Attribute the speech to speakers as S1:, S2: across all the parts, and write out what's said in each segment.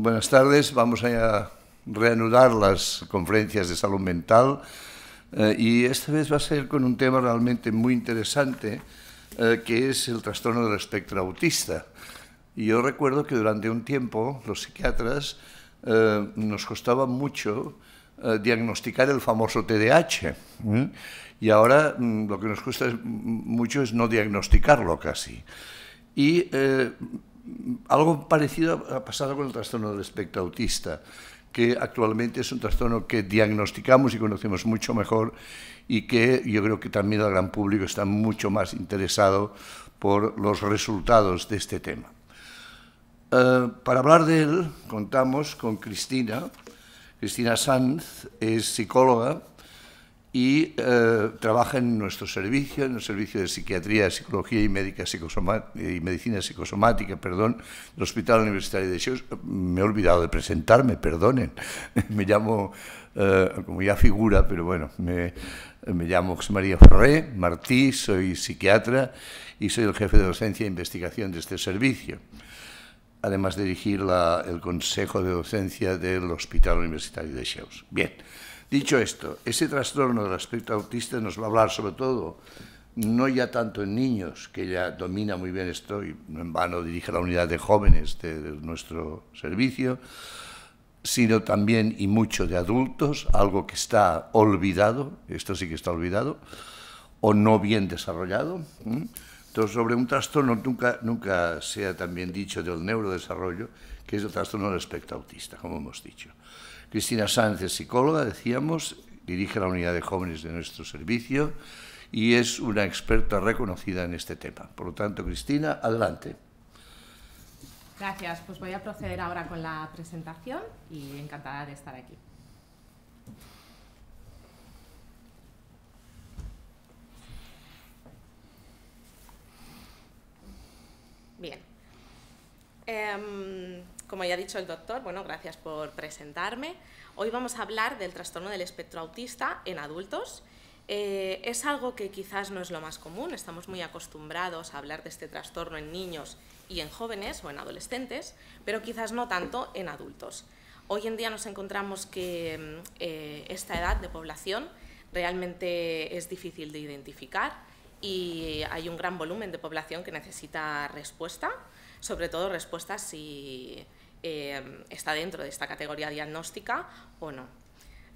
S1: Buenas tardes. Vamos a reanudar las conferencias de salud
S2: mental eh, y esta vez va a ser con un tema realmente muy interesante eh, que es el trastorno del espectro autista. yo recuerdo que durante un tiempo los psiquiatras eh, nos costaba mucho diagnosticar el famoso TDAH. Y ahora mm, lo que nos cuesta mm, mucho es no diagnosticarlo casi. Y algo parecido ha pasado con el trastorno del espectro autista, que actualmente es un trastorno que diagnosticamos y conocemos mucho mejor y que yo creo que también el gran público está mucho más interesado por los resultados de este tema. Eh, para hablar de él, contamos con Cristina. Cristina Sanz es psicóloga, y eh, trabaja en nuestro servicio, en el servicio de psiquiatría, psicología y, médica y medicina psicosomática, perdón, del Hospital Universitario de Xeus. Me he olvidado de presentarme, perdonen. me llamo, eh, como ya figura, pero bueno, me, me llamo José María Ferré Martí, soy psiquiatra y soy el jefe de docencia e investigación de este servicio. Además, dirigir la, el Consejo de Docencia del Hospital Universitario de Xeus. Bien. Dicho esto, ese trastorno del aspecto autista nos va a hablar sobre todo, no ya tanto en niños, que ya domina muy bien esto, y en vano dirige la unidad de jóvenes de, nuestro servicio, sino también y mucho de adultos, algo que está olvidado, esto sí que está olvidado, o no bien desarrollado. Entonces, sobre un trastorno nunca, nunca se bien también dicho del neurodesarrollo, que es el trastorno del aspecto autista, como hemos dicho. Cristina Sánchez, psicóloga, decíamos, dirige la unidad de jóvenes de nuestro servicio y es una experta reconocida en este tema. Por lo tanto, Cristina, adelante.
S1: Gracias, pues voy a proceder ahora con la presentación y encantada de estar aquí. Bien. Em, como ya ha dicho el doctor, bueno, gracias por presentarme. Hoy vamos a hablar del trastorno del espectro autista en adultos. Eh, es algo que quizás no es lo más común, estamos muy acostumbrados a hablar de este trastorno en niños y en jóvenes o en adolescentes, pero quizás no tanto en adultos. Hoy en día nos encontramos que mm, eh, esta edad de población realmente es difícil de identificar y hay un gran volumen de población que necesita respuesta, sobre todo respuestas si eh, está dentro de esta categoría diagnóstica o no.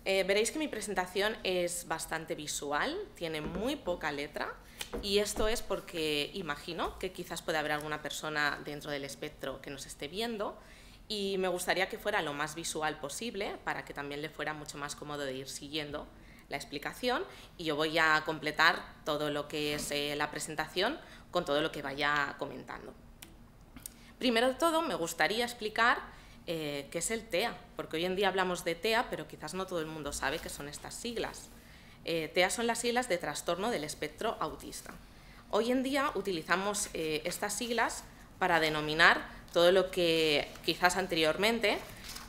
S1: Eh, veréis que mi presentación es bastante visual, tiene muy poca letra y esto es porque imagino que quizás puede haber alguna persona dentro del espectro que nos esté viendo y me gustaría que fuera lo más visual posible para que también le fuera mucho más cómodo de ir siguiendo la explicación y yo voy a completar todo lo que es eh, la presentación con todo lo que vaya comentando. Primero de todo, me gustaría explicar eh, qué es el TEA, porque hoy en día hablamos de TEA, pero quizás no todo el mundo sabe qué son estas siglas. Eh, TEA son las siglas de trastorno del espectro autista. Hoy en día utilizamos eh, estas siglas para denominar todo lo que quizás anteriormente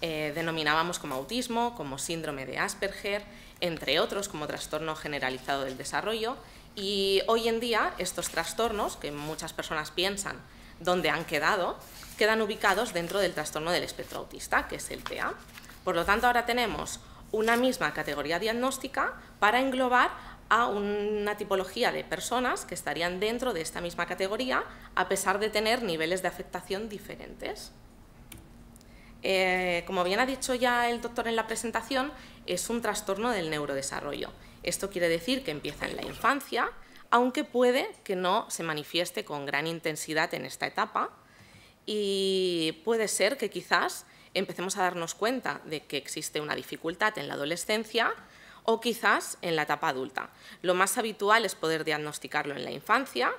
S1: denominábamos como autismo, como síndrome de Asperger, entre otros como trastorno generalizado del desarrollo. Y hoy en día estos trastornos, que muchas personas piensan donde han quedado, quedan ubicados dentro del trastorno del espectro autista, que es el TEA. Por lo tanto, ahora tenemos una misma categoría diagnóstica para englobar a una tipología de personas que estarían dentro de esta misma categoría a pesar de tener niveles de afectación diferentes. Eh, como bien ha dicho ya el doctor en la presentación, es un trastorno del neurodesarrollo. Esto quiere decir que empieza en la infancia, aunque puede que no se manifieste con gran intensidad en esta etapa y puede ser que quizás empecemos a darnos cuenta de que existe una dificultad en la adolescencia o quizás en la etapa adulta. Lo más habitual es poder diagnosticarlo en la infancia,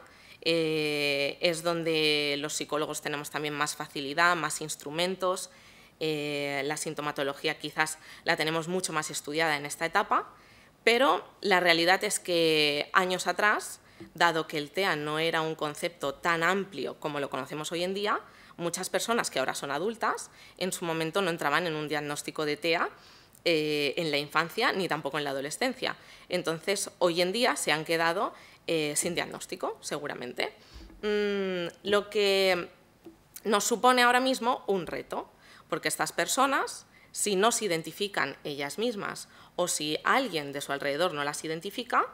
S1: eh, es donde los psicólogos tenemos también más facilidad, más instrumentos, eh, la sintomatología quizás la tenemos mucho más estudiada en esta etapa pero la realidad es que años atrás, dado que el TEA no era un concepto tan amplio como lo conocemos hoy en día, muchas personas que ahora son adultas en su momento no entraban en un diagnóstico de TEA eh, en la infancia ni tampoco en la adolescencia. Entonces, hoy en día se han quedado eh, sin diagnóstico, seguramente. Mm, lo que nos supone ahora mismo un reto, porque estas personas si no se identifican ellas mismas o si alguien de su alrededor no las identifica,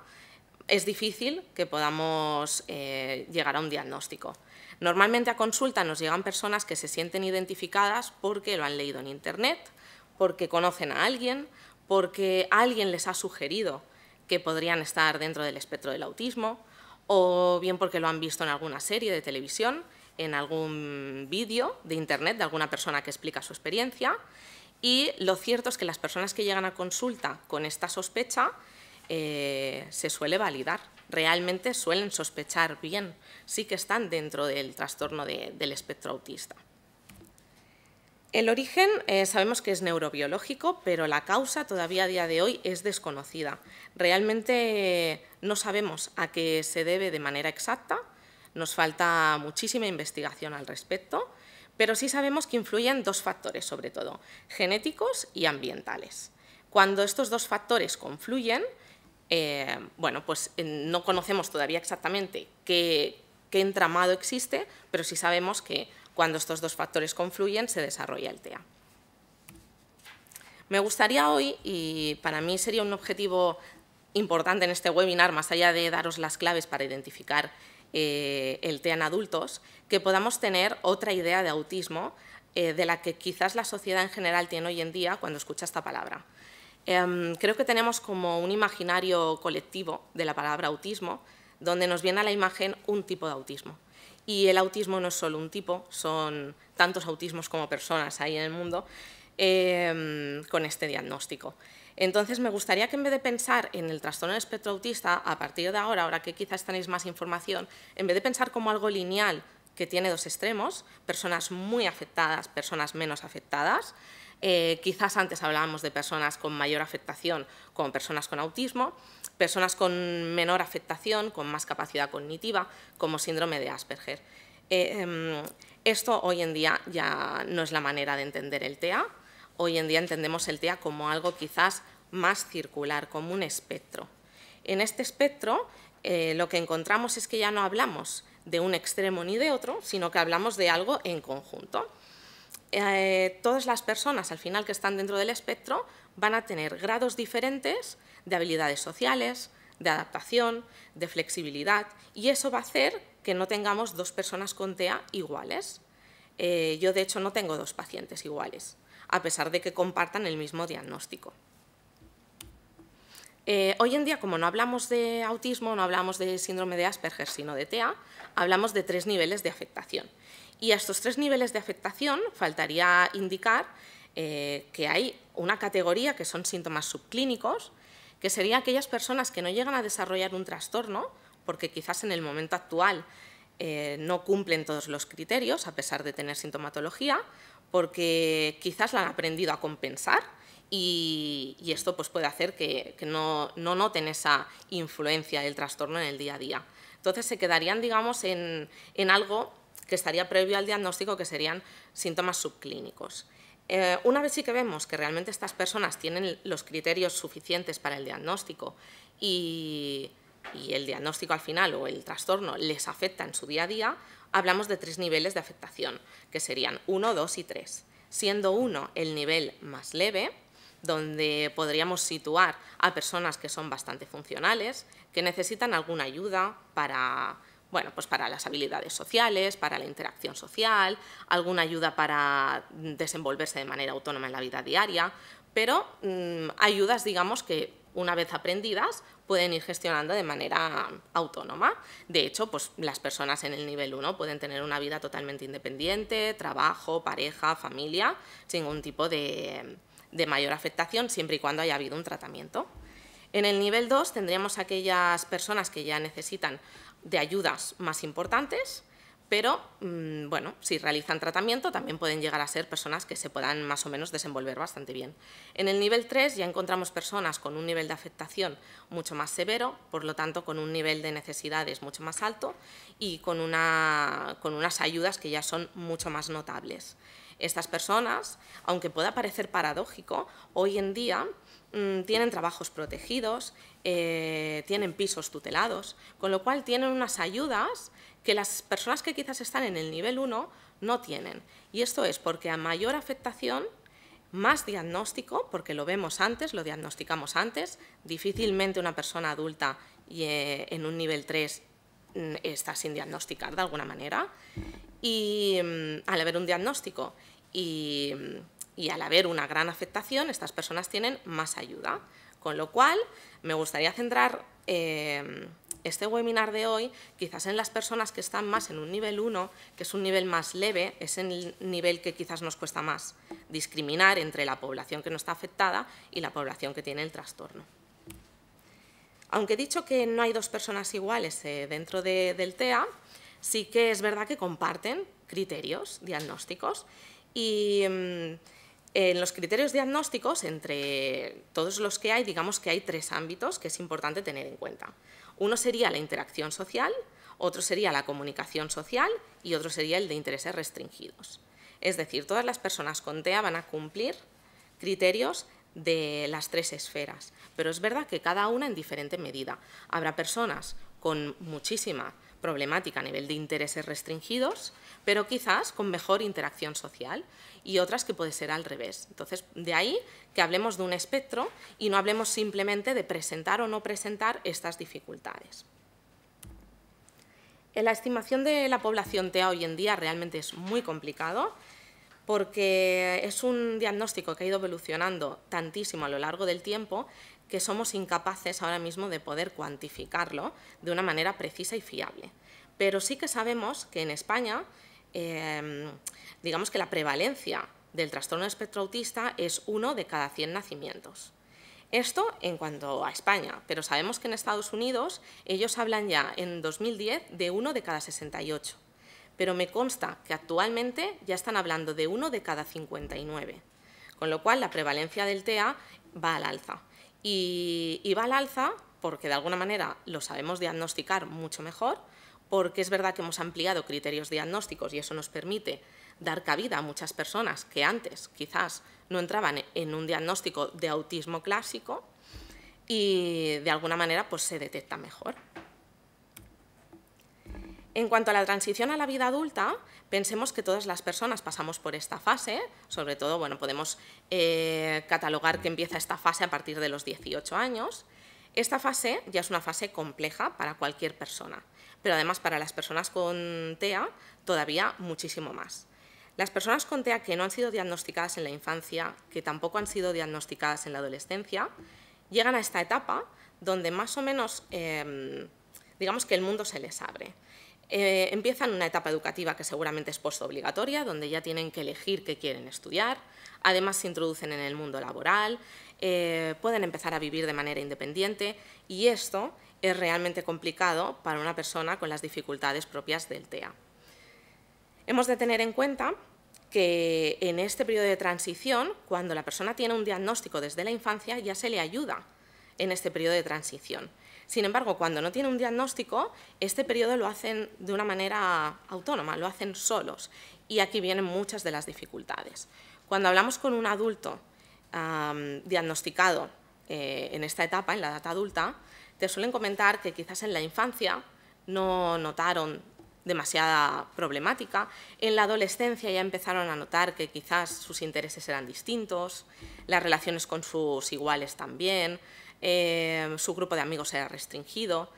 S1: es difícil que podamos eh, llegar a un diagnóstico. Normalmente a consulta nos llegan personas que se sienten identificadas porque lo han leído en Internet, porque conocen a alguien, porque alguien les ha sugerido que podrían estar dentro del espectro del autismo, o bien porque lo han visto en alguna serie de televisión, en algún vídeo de Internet de alguna persona que explica su experiencia, y lo cierto es que las personas que llegan a consulta con esta sospecha eh, se suele validar. Realmente suelen sospechar bien, sí que están dentro del trastorno del espectro autista. El origen eh, sabemos que es neurobiológico, pero la causa todavía a día de hoy es desconocida. Realmente eh, no sabemos a qué se debe de manera exacta, nos falta muchísima investigación al respecto pero sí sabemos que influyen dos factores sobre todo, genéticos y ambientales. Cuando estos dos factores confluyen, eh, bueno, pues eh, no conocemos todavía exactamente qué, qué entramado existe, pero sí sabemos que cuando estos dos factores confluyen se desarrolla el TEA. Me gustaría hoy, y para mí sería un objetivo importante en este webinar, más allá de daros las claves para identificar eh, el TEA en adultos, que podamos tener otra idea de autismo eh, de la que quizás la sociedad en general tiene hoy en día cuando escucha esta palabra. Em, creo que tenemos como un imaginario colectivo de la palabra autismo, donde nos viene a la imagen un tipo de autismo. Y el autismo no es solo un tipo, son tantos autismos como personas ahí en el mundo em, con este diagnóstico. Entonces, me gustaría que en vez de pensar en el trastorno del espectro autista, a partir de ahora, ahora que quizás tenéis más información, en vez de pensar como algo lineal que tiene dos extremos, personas muy afectadas, personas menos afectadas, eh, quizás antes hablábamos de personas con mayor afectación, como personas con autismo, personas con menor afectación, con más capacidad cognitiva, como síndrome de Asperger. Eh, em, esto hoy en día ya no es la manera de entender el TEA, Hoy en día entendemos el TEA como algo quizás más circular, como un espectro. En este espectro eh, lo que encontramos es que ya no hablamos de un extremo ni de otro, sino que hablamos de algo en conjunto. Eh, todas las personas al final que están dentro del espectro van a tener grados diferentes de habilidades sociales, de adaptación, de flexibilidad, y eso va a hacer que no tengamos dos personas con TEA iguales. Eh, yo, de hecho, no tengo dos pacientes iguales a pesar de que compartan el mismo diagnóstico. Eh, hoy en día, como no hablamos de autismo, no hablamos de síndrome de Asperger, sino de TEA, hablamos de tres niveles de afectación. Y a estos tres niveles de afectación faltaría indicar eh, que hay una categoría que son síntomas subclínicos, que serían aquellas personas que no llegan a desarrollar un trastorno, porque quizás en el momento actual eh, no cumplen todos los criterios, a pesar de tener sintomatología, porque quizás lo han aprendido a compensar y, esto pues, puede hacer que, no, noten esa influencia del trastorno en el día a día. Entonces se quedarían, digamos, en, algo que estaría previo al diagnóstico, que serían síntomas subclínicos. Eh, una vez sí que vemos que realmente estas personas tienen los criterios suficientes para el diagnóstico y el diagnóstico al final o el trastorno les afecta en su día a día, hablamos de tres niveles de afectación, que serían 1, 2 y 3, siendo uno el nivel más leve, donde podríamos situar a personas que son bastante funcionales, que necesitan alguna ayuda para, bueno, pues para las habilidades sociales, para la interacción social, alguna ayuda para desenvolverse de manera autónoma en la vida diaria, pero mm, ayudas, digamos, que una vez aprendidas, pueden ir gestionando de manera autónoma. De hecho, pues las personas en el nivel 1 pueden tener una vida totalmente independiente, trabajo, pareja, familia, sin ningún tipo de, de mayor afectación, siempre y cuando haya habido un tratamiento. En el nivel 2 tendríamos aquellas personas que ya necesitan de ayudas más importantes, pero mm, bueno, si realizan tratamiento también pueden llegar a ser personas que se puedan más o menos desenvolver bastante bien. En el nivel 3 ya encontramos personas con un nivel de afectación mucho más severo, por lo tanto con un nivel de necesidades mucho más alto y con, unas ayudas que ya son mucho más notables. Estas personas, aunque pueda parecer paradójico, hoy en día mm, tienen trabajos protegidos, eh, tienen pisos tutelados, con lo cual tienen unas ayudas que las personas que quizás están en el nivel 1 no tienen. Y esto es porque a mayor afectación, más diagnóstico, porque lo vemos antes, lo diagnosticamos antes, difícilmente una persona adulta y, eh, en un nivel 3 mm, está sin diagnosticar de alguna manera. Y mm, al haber un diagnóstico mm, y, al haber una gran afectación, estas personas tienen más ayuda. Con lo cual, me gustaría centrar eh, este webinar de hoy, quizás en las personas que están más en un nivel 1, que es un nivel más leve, es el nivel que quizás nos cuesta más discriminar entre la población que no está afectada y la población que tiene el trastorno. Aunque he dicho que no hay dos personas iguales eh, dentro del TEA, sí que es verdad que comparten criterios diagnósticos y mm, en los criterios diagnósticos, entre todos los que hay, digamos que hay tres ámbitos que es importante tener en cuenta. Uno sería la interacción social, otro sería la comunicación social y otro sería el de intereses restringidos. Es decir, todas las personas con TEA van a cumplir criterios de las tres esferas, pero es verdad que cada una en diferente medida. Habrá personas con muchísima problemática a nivel de intereses restringidos, pero quizás con mejor interacción social y otras que puede ser al revés. Entonces, de ahí que hablemos de un espectro y no hablemos simplemente de presentar o no presentar estas dificultades. La estimación de la población TEA hoy en día realmente es muy complicado porque es un diagnóstico que ha ido evolucionando tantísimo a lo largo del tiempo que somos incapaces ahora mismo de poder cuantificarlo de una manera precisa y fiable. Pero sí que sabemos que en España, eh, digamos que la prevalencia del trastorno de espectro autista es uno de cada 100 nacimientos. Esto en cuanto a España, pero sabemos que en Estados Unidos ellos hablan ya en 2010 de uno de cada 68, pero me consta que actualmente ya están hablando de uno de cada 59, con lo cual la prevalencia del TEA va al alza. y va al alza porque de alguna manera lo sabemos diagnosticar mucho mejor, porque es verdad que hemos ampliado criterios diagnósticos y eso nos permite dar cabida a muchas personas que antes quizás no entraban en un diagnóstico de autismo clásico y de alguna manera pues, se detecta mejor. En cuanto a la transición a la vida adulta, pensemos que todas las personas pasamos por esta fase, sobre todo bueno, podemos eh, catalogar que empieza esta fase a partir de los 18 años. Esta fase ya es una fase compleja para cualquier persona, pero además para las personas con TEA todavía muchísimo más. Las personas con TEA que no han sido diagnosticadas en la infancia, que tampoco han sido diagnosticadas en la adolescencia, llegan a esta etapa donde más o menos, em, digamos que el mundo se les abre. Eh, empiezan una etapa educativa que seguramente es postobligatoria, donde ya tienen que elegir qué quieren estudiar, además se introducen en el mundo laboral, eh, pueden empezar a vivir de manera independiente y esto es realmente complicado para una persona con las dificultades propias del TEA. Hemos de tener en cuenta que en este periodo de transición, cuando la persona tiene un diagnóstico desde la infancia, ya se le ayuda en este periodo de transición. Sin embargo, cuando no tiene un diagnóstico, este periodo lo hacen de una manera autónoma, lo hacen solos. Y aquí vienen muchas de las dificultades. Cuando hablamos con un adulto diagnosticado eh, en esta etapa, en la edad adulta, te suelen comentar que quizás en la infancia no notaron demasiada problemática. En la adolescencia ya empezaron a notar que quizás sus intereses eran distintos, las relaciones con sus iguales también, eh, su grupo de amigos era restringido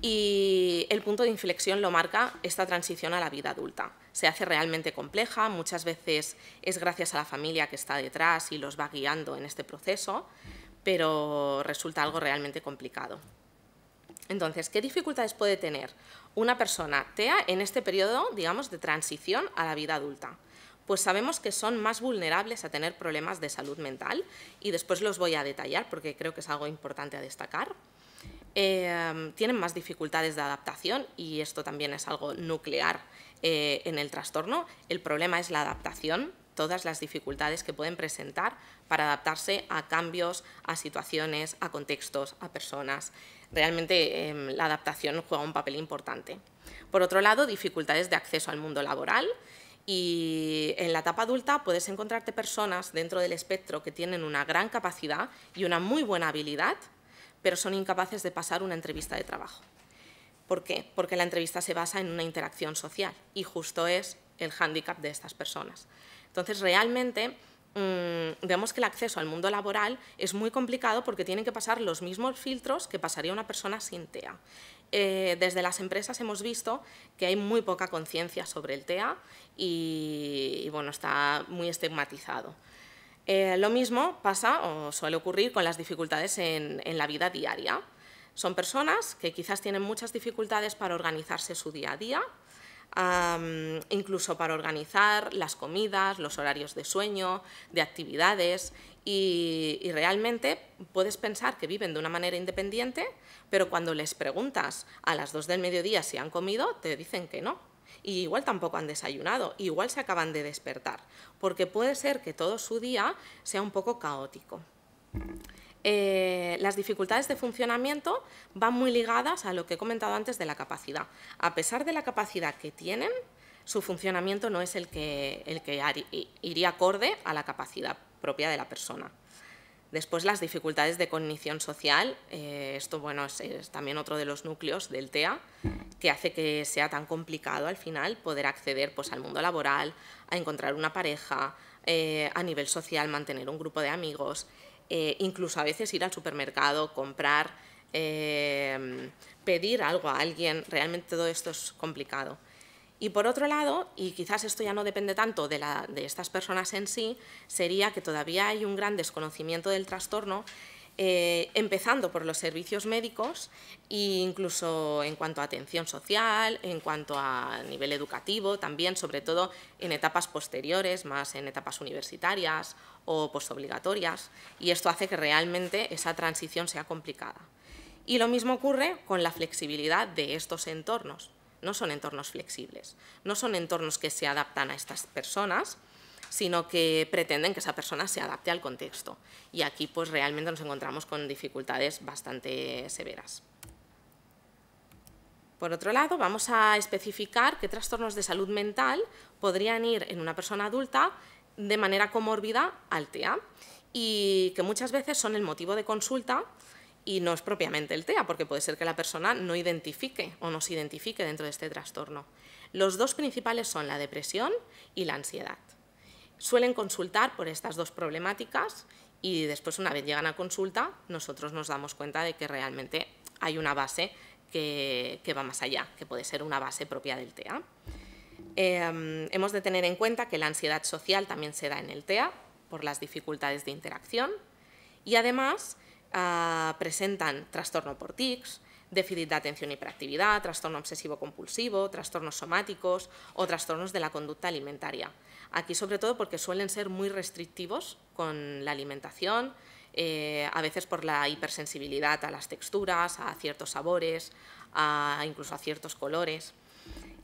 S1: y el punto de inflexión lo marca esta transición a la vida adulta. Se hace realmente compleja, muchas veces es gracias a la familia que está detrás y los va guiando en este proceso, pero resulta algo realmente complicado. Entonces, ¿qué dificultades puede tener una persona TEA en este periodo, digamos, de transición a la vida adulta? Pues sabemos que son más vulnerables a tener problemas de salud mental y después los voy a detallar porque creo que es algo importante a destacar. Em, tienen más dificultades de adaptación y esto también es algo nuclear eh, en el trastorno. El problema es la adaptación, todas las dificultades que pueden presentar para adaptarse a cambios, a situaciones, a contextos, a personas realmente em, la adaptación juega un papel importante. Por otro lado, dificultades de acceso al mundo laboral y en la etapa adulta puedes encontrarte personas dentro del espectro que tienen una gran capacidad y una muy buena habilidad, pero son incapaces de pasar una entrevista de trabajo. ¿Por qué? Porque la entrevista se basa en una interacción social y justo es el hándicap de estas personas. Entonces, realmente vemos mm, que el acceso al mundo laboral es muy complicado porque tienen que pasar los mismos filtros que pasaría una persona sin TEA. Eh, desde las empresas hemos visto que hay muy poca conciencia sobre el TEA y, bueno, está muy estigmatizado. Eh, lo mismo pasa o suele ocurrir con las dificultades en la vida diaria. Son personas que quizás tienen muchas dificultades para organizarse su día a día, incluso para organizar las comidas, los horarios de sueño, de actividades y, realmente puedes pensar que viven de una manera independiente, pero cuando les preguntas a las dos del mediodía si han comido, te dicen que no. Y igual tampoco han desayunado, igual se acaban de despertar, porque puede ser que todo su día sea un poco caótico. Eh, las dificultades de funcionamiento van muy ligadas a lo que he comentado antes de la capacidad. A pesar de la capacidad que tienen, su funcionamiento no es el que, iría acorde a la capacidad propia de la persona. Después las dificultades de cognición social, eh, esto bueno, es, también otro de los núcleos del TEA, que hace que sea tan complicado al final poder acceder pues, al mundo laboral, a encontrar una pareja, eh, a nivel social mantener un grupo de amigos. Eh, incluso a veces ir al supermercado, comprar, em, pedir algo a alguien, realmente todo esto es complicado. Y por otro lado, y quizás esto ya no depende tanto de, estas personas en sí, sería que todavía hay un gran desconocimiento del trastorno eh, empezando por los servicios médicos e incluso en cuanto a atención social, en cuanto a nivel educativo también, sobre todo en etapas posteriores, más en etapas universitarias o postobligatorias y esto hace que realmente esa transición sea complicada. Y lo mismo ocurre con la flexibilidad de estos entornos. No son entornos flexibles, no son entornos que se adaptan a estas personas, sino que pretenden que esa persona se adapte al contexto. Y aquí pues realmente nos encontramos con dificultades bastante severas. Por otro lado, vamos a especificar qué trastornos de salud mental podrían ir en una persona adulta de manera comórbida al TEA y que muchas veces son el motivo de consulta y no es propiamente el TEA, porque puede ser que la persona no identifique o no se identifique dentro de este trastorno. Los dos principales son la depresión y la ansiedad. Suelen consultar por estas dos problemáticas y después una vez llegan a consulta nosotros nos damos cuenta de que realmente hay una base que, que va más allá, que puede ser una base propia del TEA. Em, hemos de tener en cuenta que la ansiedad social también se da en el TEA por las dificultades de interacción y además ah, presentan trastorno por tics, déficit de atención y hiperactividad, trastorno obsesivo-compulsivo, trastornos somáticos o trastornos de la conducta alimentaria. Aquí sobre todo porque suelen ser muy restrictivos con la alimentación, eh, a veces por la hipersensibilidad a las texturas, a ciertos sabores, a, incluso a ciertos colores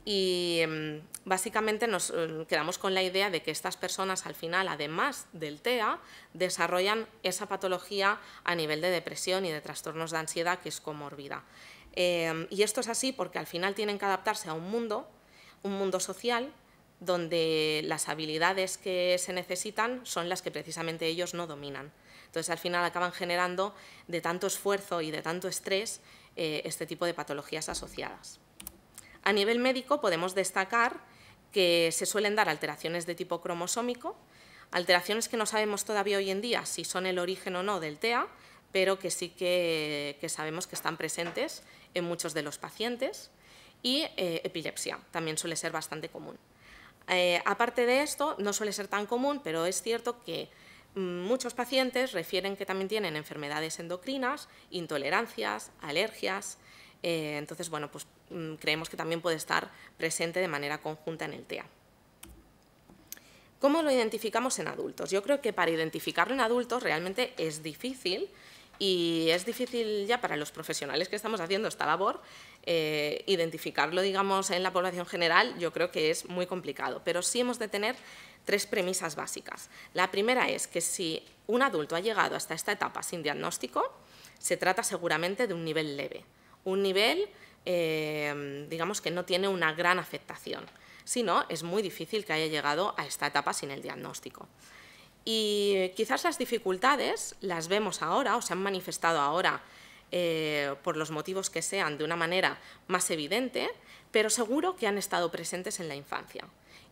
S1: y em, básicamente nos em, quedamos con la idea de que estas personas al final, además del TEA, desarrollan esa patología a nivel de depresión y de trastornos de ansiedad que es comórbida. Em, y esto es así porque al final tienen que adaptarse a un mundo, un mundo social, donde las habilidades que se necesitan son las que precisamente ellos no dominan. Entonces al final acaban generando de tanto esfuerzo y de tanto estrés eh, este tipo de patologías asociadas. A nivel médico podemos destacar que se suelen dar alteraciones de tipo cromosómico, alteraciones que no sabemos todavía hoy en día si son el origen o no del TEA, pero que sí que, sabemos que están presentes en muchos de los pacientes, y eh, epilepsia, también suele ser bastante común. Eh, aparte de esto, no suele ser tan común, pero es cierto que mm, muchos pacientes refieren que también tienen enfermedades endocrinas, intolerancias, alergias, eh, entonces, bueno, pues Mm, creemos que también puede estar presente de manera conjunta en el TEA. ¿Cómo lo identificamos en adultos? Yo creo que para identificarlo en adultos realmente es difícil y es difícil ya para los profesionales que estamos haciendo esta labor eh, identificarlo, digamos, en la población general. Yo creo que es muy complicado, pero sí hemos de tener tres premisas básicas. La primera es que si un adulto ha llegado hasta esta etapa sin diagnóstico, se trata seguramente de un nivel leve, un nivel Em, digamos que no tiene una gran afectación. sino es muy difícil que haya llegado a esta etapa sin el diagnóstico. Y quizás las dificultades las vemos ahora o se han manifestado ahora eh, por los motivos que sean de una manera más evidente, pero seguro que han estado presentes en la infancia.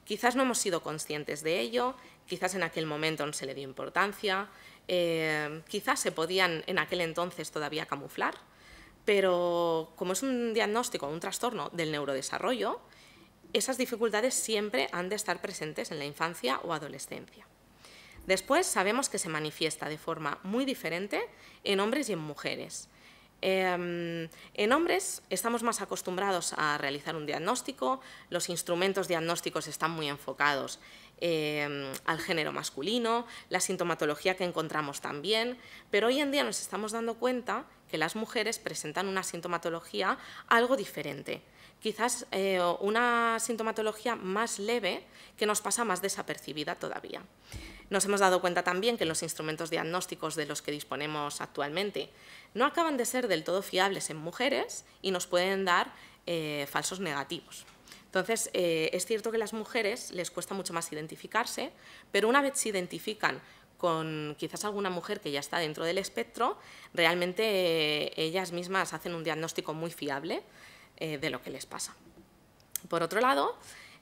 S1: Quizás no hemos sido conscientes de ello, quizás en aquel momento no se le dio importancia, eh, quizás se podían en aquel entonces todavía camuflar pero como es un diagnóstico, un trastorno del neurodesarrollo, esas dificultades siempre han de estar presentes en la infancia o adolescencia. Después sabemos que se manifiesta de forma muy diferente en hombres y en mujeres. Em, en hombres estamos más acostumbrados a realizar un diagnóstico, los instrumentos diagnósticos están muy enfocados em, al género masculino, la sintomatología que encontramos también, pero hoy en día nos estamos dando cuenta que las mujeres presentan una sintomatología algo diferente, quizás eh, una sintomatología más leve que nos pasa más desapercibida todavía. Nos hemos dado cuenta también que los instrumentos diagnósticos de los que disponemos actualmente no acaban de ser del todo fiables en mujeres y nos pueden dar eh, falsos negativos. Entonces, eh, es cierto que a las mujeres les cuesta mucho más identificarse, pero una vez se identifican con quizás alguna mujer que ya está dentro del espectro, realmente eh, ellas mismas hacen un diagnóstico muy fiable eh, de lo que les pasa. Por otro lado,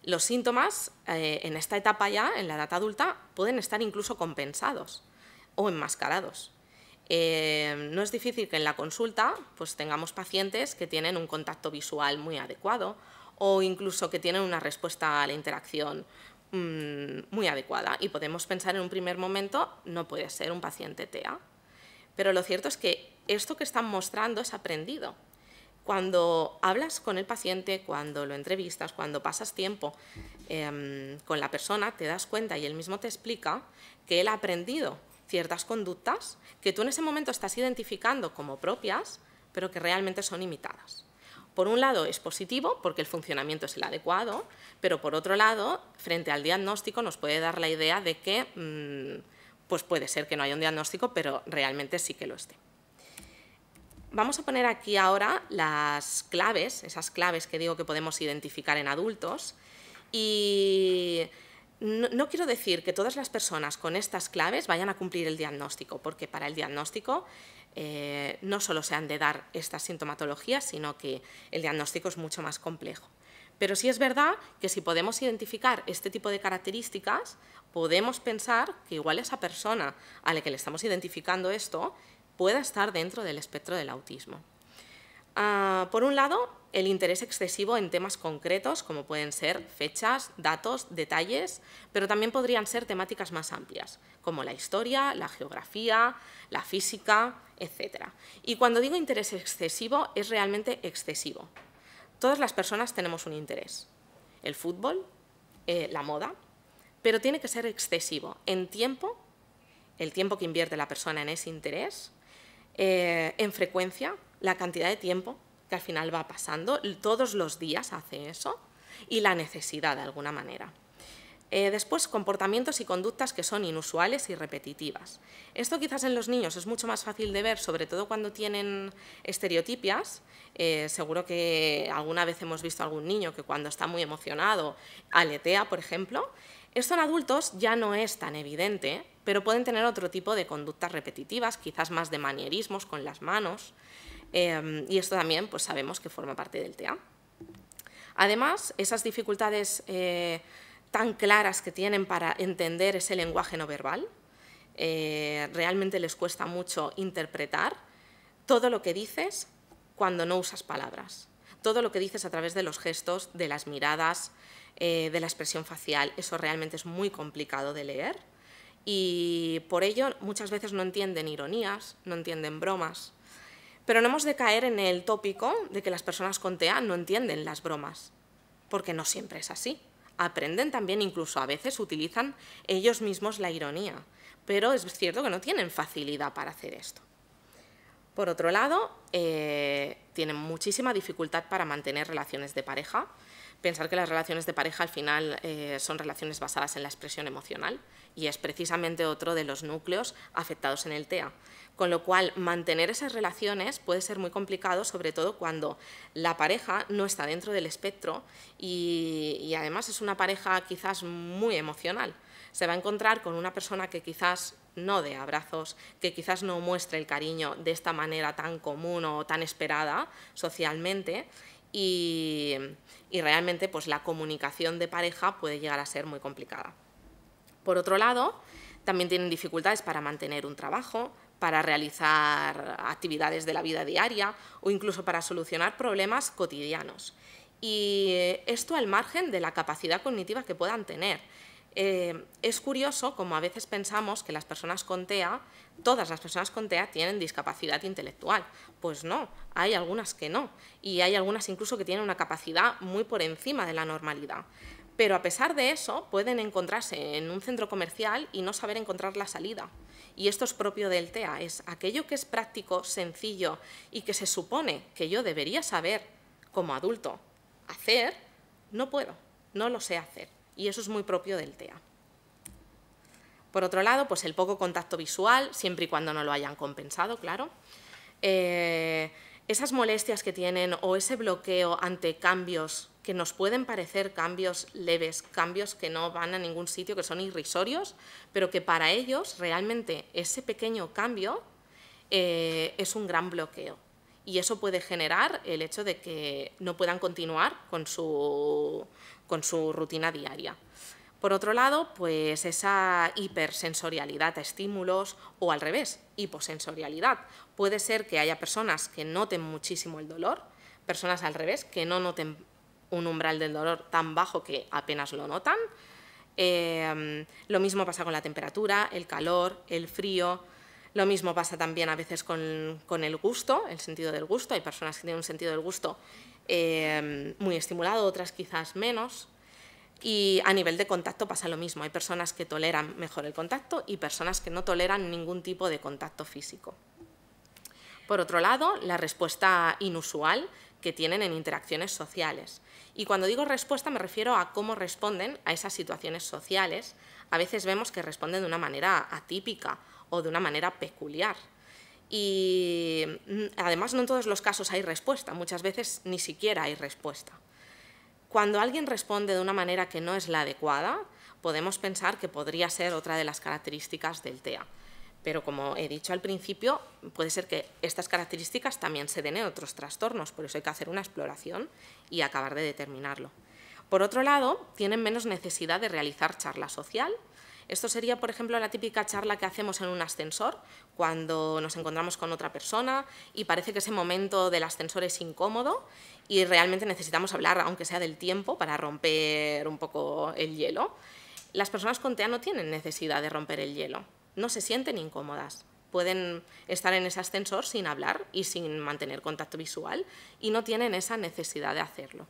S1: los síntomas eh, en esta etapa ya, en la edad adulta, pueden estar incluso compensados o enmascarados. no es difícil que en la consulta pues, tengamos pacientes que tienen un contacto visual muy adecuado o incluso que tienen una respuesta a la interacción Mm, muy adecuada y podemos pensar en un primer momento, no puede ser un paciente TEA. Pero lo cierto es que esto que están mostrando es aprendido. Cuando hablas con el paciente, cuando lo entrevistas, cuando pasas tiempo em, con la persona, te das cuenta y él mismo te explica que él ha aprendido ciertas conductas que tú en ese momento estás identificando como propias, pero que realmente son imitadas por un lado es positivo porque el funcionamiento es el adecuado, pero por otro lado, frente al diagnóstico nos puede dar la idea de que mm, pues puede ser que no haya un diagnóstico, pero realmente sí que lo esté. Vamos a poner aquí ahora las claves, esas claves que digo que podemos identificar en adultos y no, no, quiero decir que todas las personas con estas claves vayan a cumplir el diagnóstico, porque para el diagnóstico eh, no solo se han de dar estas sintomatologías, sino que el diagnóstico es mucho más complejo. Pero sí es verdad que si podemos identificar este tipo de características, podemos pensar que igual esa persona a la que le estamos identificando esto pueda estar dentro del espectro del autismo. Ah, por un lado, el interés excesivo en temas concretos, como pueden ser fechas, datos, detalles, pero también podrían ser temáticas más amplias, como la historia, la geografía, la física, etc. Y cuando digo interés excesivo, es realmente excesivo. Todas las personas tenemos un interés. El fútbol, eh, la moda, pero tiene que ser excesivo en tiempo, el tiempo que invierte la persona en ese interés, eh, en frecuencia, la cantidad de tiempo que al final va pasando, todos los días hace eso, y la necesidad de alguna manera. Eh, después, comportamientos y conductas que son inusuales y repetitivas. Esto quizás en los niños es mucho más fácil de ver, sobre todo cuando tienen estereotipias. Eh, seguro que alguna vez hemos visto algún niño que cuando está muy emocionado aletea, por ejemplo. Esto en adultos ya no es tan evidente, pero pueden tener otro tipo de conductas repetitivas, quizás más de manierismos con las manos. Em, y esto también pues, sabemos que forma parte del TEA. Además, esas dificultades eh, tan claras que tienen para entender ese lenguaje no verbal, eh, realmente les cuesta mucho interpretar todo lo que dices cuando no usas palabras, todo lo que dices a través de los gestos, de las miradas, eh, de la expresión facial, eso realmente es muy complicado de leer y por ello muchas veces no entienden ironías, no entienden bromas, pero no hemos de caer en el tópico de que las personas con TEA no entienden las bromas, porque no siempre es así. Aprenden también, incluso a veces utilizan ellos mismos la ironía, pero es cierto que no tienen facilidad para hacer esto. Por otro lado, eh, tienen muchísima dificultad para mantener relaciones de pareja. Pensar que las relaciones de pareja al final eh, son relaciones basadas en la expresión emocional y es precisamente otro de los núcleos afectados en el TEA. Con lo cual, mantener esas relaciones puede ser muy complicado, sobre todo cuando la pareja no está dentro del espectro y, además es una pareja quizás muy emocional. Se va a encontrar con una persona que quizás no dé abrazos, que quizás no muestre el cariño de esta manera tan común o tan esperada socialmente y, y, realmente pues la comunicación de pareja puede llegar a ser muy complicada. Por otro lado, también tienen dificultades para mantener un trabajo, para realizar actividades de la vida diaria o incluso para solucionar problemas cotidianos. Y esto al margen de la capacidad cognitiva que puedan tener. Eh, es curioso como a veces pensamos que las personas con TEA, todas las personas con TEA tienen discapacidad intelectual. Pues no, hay algunas que no y hay algunas incluso que tienen una capacidad muy por encima de la normalidad. Pero a pesar de eso, pueden encontrarse en un centro comercial y no saber encontrar la salida. Y esto es propio del TEA, es aquello que es práctico, sencillo y que se supone que yo debería saber como adulto hacer, no puedo, no lo sé hacer. Y eso es muy propio del TEA. Por otro lado, pues el poco contacto visual, siempre y cuando no lo hayan compensado, claro. Eh, esas molestias que tienen o ese bloqueo ante cambios que nos pueden parecer cambios leves, cambios que no van a ningún sitio, que son irrisorios, pero que para ellos realmente ese pequeño cambio eh, es un gran bloqueo. Y eso puede generar el hecho de que no puedan continuar con su, con su rutina diaria. Por otro lado, pues esa hipersensorialidad a estímulos o al revés, hiposensorialidad. Puede ser que haya personas que noten muchísimo el dolor, personas al revés que no noten un umbral del dolor tan bajo que apenas lo notan. Eh, lo mismo pasa con la temperatura, el calor, el frío. Lo mismo pasa también a veces con, el gusto, el sentido del gusto. Hay personas que tienen un sentido del gusto eh, muy estimulado, otras quizás menos. Y a nivel de contacto pasa lo mismo. Hay personas que toleran mejor el contacto y personas que no toleran ningún tipo de contacto físico. Por otro lado, la respuesta inusual que tienen en interacciones sociales. Y cuando digo respuesta me refiero a cómo responden a esas situaciones sociales. A veces vemos que responden de una manera atípica o de una manera peculiar. Y mm, además no en todos los casos hay respuesta, muchas veces ni siquiera hay respuesta. Cuando alguien responde de una manera que no es la adecuada, podemos pensar que podría ser otra de las características del TEA. Pero como he dicho al principio, puede ser que estas características también se den en otros trastornos, por eso hay que hacer una exploración y acabar de determinarlo. Por otro lado, tienen menos necesidad de realizar charla social. Esto sería, por ejemplo, la típica charla que hacemos en un ascensor, cuando nos encontramos con otra persona y parece que ese momento del ascensor es incómodo y realmente necesitamos hablar, aunque sea del tiempo, para romper un poco el hielo. Las personas con TEA no tienen necesidad de romper el hielo no se sienten incómodas. Pueden estar en ese ascensor sin hablar y sin mantener contacto visual y no tienen esa necesidad de hacerlo.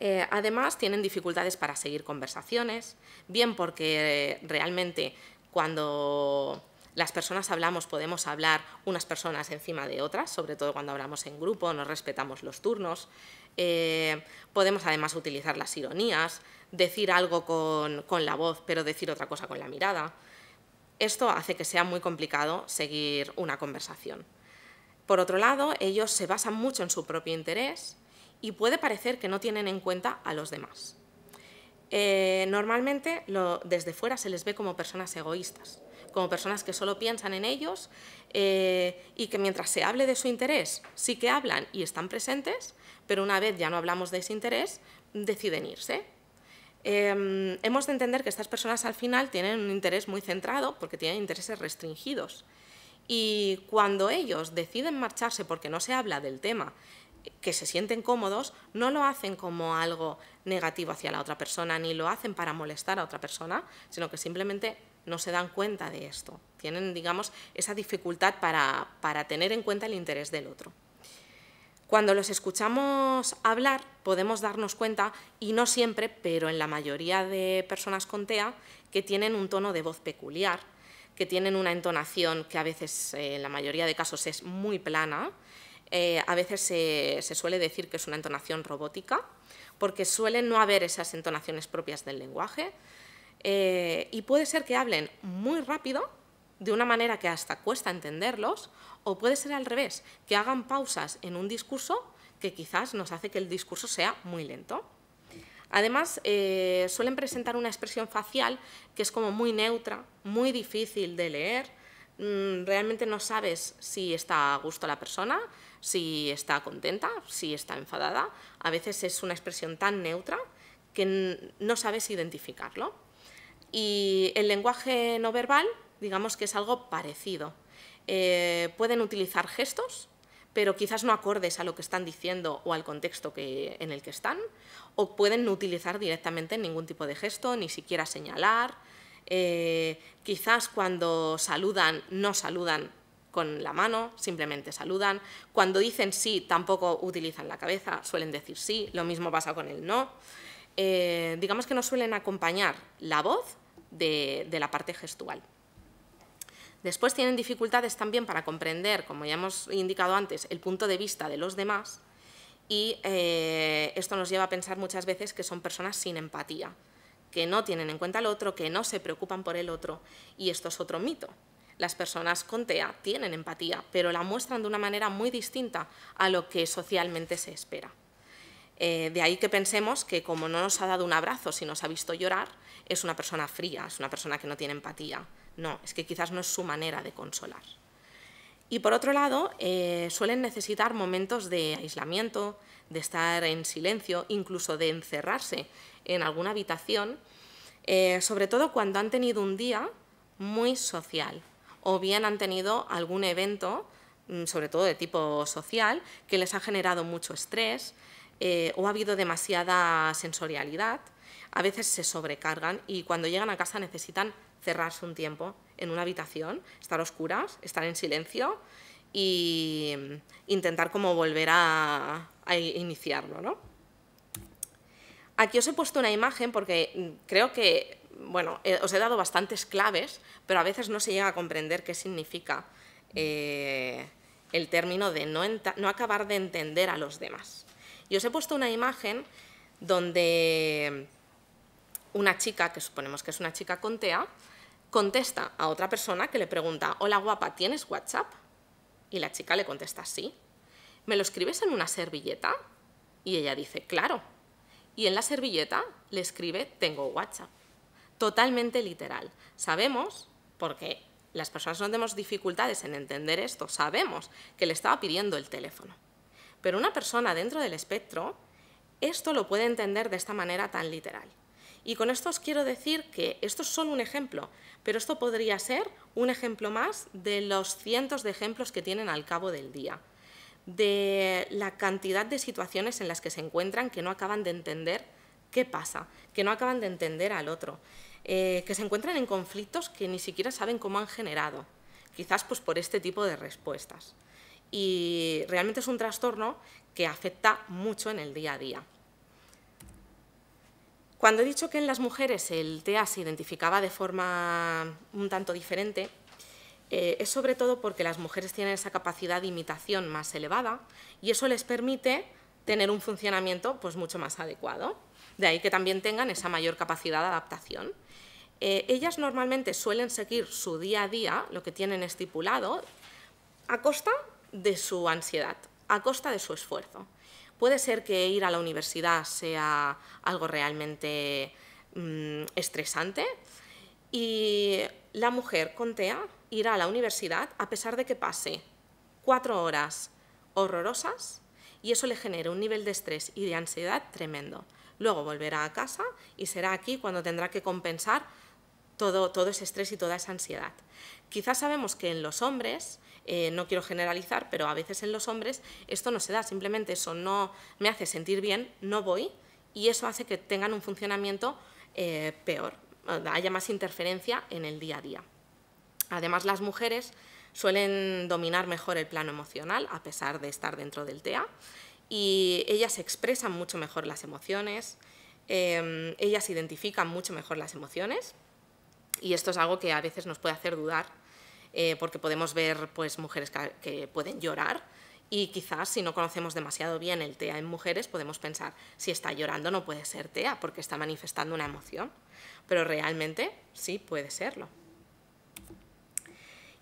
S1: Eh, además, tienen dificultades para seguir conversaciones, bien porque eh, realmente cuando las personas hablamos podemos hablar unas personas encima de otras, sobre todo cuando hablamos en grupo, nos respetamos los turnos, eh, podemos además utilizar las ironías, decir algo con, la voz, pero decir otra cosa con la mirada. Esto hace que sea muy complicado seguir una conversación. Por otro lado, ellos se basan mucho en su propio interés y puede parecer que no tienen en cuenta a los demás. Eh, normalmente desde fuera se les ve como personas egoístas, como personas que solo piensan en ellos eh, y que mientras se hable de su interés sí que hablan y están presentes, pero una vez ya no hablamos de ese interés, deciden irse. Em, hemos de entender que estas personas al final tienen un interés muy centrado porque tienen intereses restringidos. Y cuando ellos deciden marcharse porque no se habla del tema, eh, que se sienten cómodos, no lo hacen como algo negativo hacia la otra persona, ni lo hacen para molestar a otra persona, sino que simplemente no se dan cuenta de esto. Tienen, digamos, esa dificultad para tener en cuenta el interés del otro. Cuando los escuchamos hablar podemos darnos cuenta, y no siempre, pero en la mayoría de personas con TEA, que tienen un tono de voz peculiar, que tienen una entonación que a veces, eh, en la mayoría de casos, es muy plana. Eh, a veces se, suele decir que es una entonación robótica, porque suelen no haber esas entonaciones propias del lenguaje. Eh, y puede ser que hablen muy rápido, de una manera que hasta cuesta entenderlos, o puede ser al revés, que hagan pausas en un discurso que quizás nos hace que el discurso sea muy lento. Además, eh, suelen presentar una expresión facial que es como muy neutra, muy difícil de leer, mm, realmente no sabes si está a gusto la persona, si está contenta, si está enfadada. A veces es una expresión tan neutra que no sabes identificarlo. Y el lenguaje no verbal, digamos que es algo parecido. Eh, pueden utilizar gestos, pero quizás no acordes a lo que están diciendo o al contexto en el que están, o pueden no utilizar directamente ningún tipo de gesto, ni siquiera señalar. Eh, quizás cuando saludan, no saludan con la mano, simplemente saludan. Cuando dicen sí, tampoco utilizan la cabeza, suelen decir sí. Lo mismo pasa con el no. Eh, digamos que no suelen acompañar la voz de la parte gestual. Después tienen dificultades también para comprender, como ya hemos indicado antes, el punto de vista de los demás y eh, esto nos lleva a pensar muchas veces que son personas sin empatía, que no tienen en cuenta al otro, que no se preocupan por el otro y esto es otro mito. Las personas con TEA tienen empatía, pero la muestran de una manera muy distinta a lo que socialmente se espera. Eh, de ahí que pensemos que como no nos ha dado un abrazo, si nos ha visto llorar, es una persona fría, es una persona que no tiene empatía. No, es que quizás no es su manera de consolar. Y por otro lado, eh, suelen necesitar momentos de aislamiento, de estar en silencio, incluso de encerrarse en alguna habitación, eh, sobre todo cuando han tenido un día muy social o bien han tenido algún evento, mm, sobre todo de tipo social, que les ha generado mucho estrés eh, o ha habido demasiada sensorialidad. A veces se sobrecargan y cuando llegan a casa necesitan cerrarse un tiempo en una habitación, estar oscuras, estar en silencio y intentar como volver a, iniciarlo, ¿no? Aquí os he puesto una imagen porque creo que, bueno, eh, os he dado bastantes claves, pero a veces no se llega a comprender qué significa eh, el término de no, no acabar de entender a los demás. Y os he puesto una imagen donde una chica, que suponemos que es una chica con TEA, contesta a otra persona que le pregunta, hola guapa, ¿tienes WhatsApp? Y la chica le contesta, sí. ¿Me lo escribes en una servilleta? Y ella dice, claro. Y en la servilleta le escribe, tengo WhatsApp. Totalmente literal. Sabemos, porque las personas no tenemos dificultades en entender esto, sabemos que le estaba pidiendo el teléfono. Pero una persona dentro del espectro, esto lo puede entender de esta manera tan literal. Y con esto os quiero decir que estos son un ejemplo, pero esto podría ser un ejemplo más de los cientos de ejemplos que tienen al cabo del día, de la cantidad de situaciones en las que se encuentran que no acaban de entender qué pasa, que no acaban de entender al otro, eh, que se encuentran en conflictos que ni siquiera saben cómo han generado, quizás pues, por este tipo de respuestas. Y realmente es un trastorno que afecta mucho en el día a día. Cuando he dicho que en las mujeres el TEA se identificaba de forma un tanto diferente, eh, es sobre todo porque las mujeres tienen esa capacidad de imitación más elevada y eso les permite tener un funcionamiento pues, mucho más adecuado. De ahí que también tengan esa mayor capacidad de adaptación. Eh, ellas normalmente suelen seguir su día a día, lo que tienen estipulado, a costa de su ansiedad, a costa de su esfuerzo. Puede ser que ir a la universidad sea algo realmente mm, estresante y la mujer con TEA irá a la universidad a pesar de que pase cuatro horas horrorosas y eso le genera un nivel de estrés y de ansiedad tremendo. Luego volverá a casa y será aquí cuando tendrá que compensar todo, todo ese estrés y toda esa ansiedad. Quizás sabemos que en los hombres eh, no quiero generalizar, pero a veces en los hombres esto no se da, simplemente eso no me hace sentir bien, no voy y eso hace que tengan un funcionamiento eh, peor, eh, haya más interferencia en el día a día. Además, las mujeres suelen dominar mejor el plano emocional, a pesar de estar dentro del TEA, y ellas expresan mucho mejor las emociones, em, ellas identifican mucho mejor las emociones, y esto es algo que a veces nos puede hacer dudar eh, porque podemos ver pues, mujeres que, que pueden llorar y quizás si no conocemos demasiado bien el TEA en mujeres podemos pensar, si está llorando no puede ser TEA porque está manifestando una emoción, pero realmente sí puede serlo.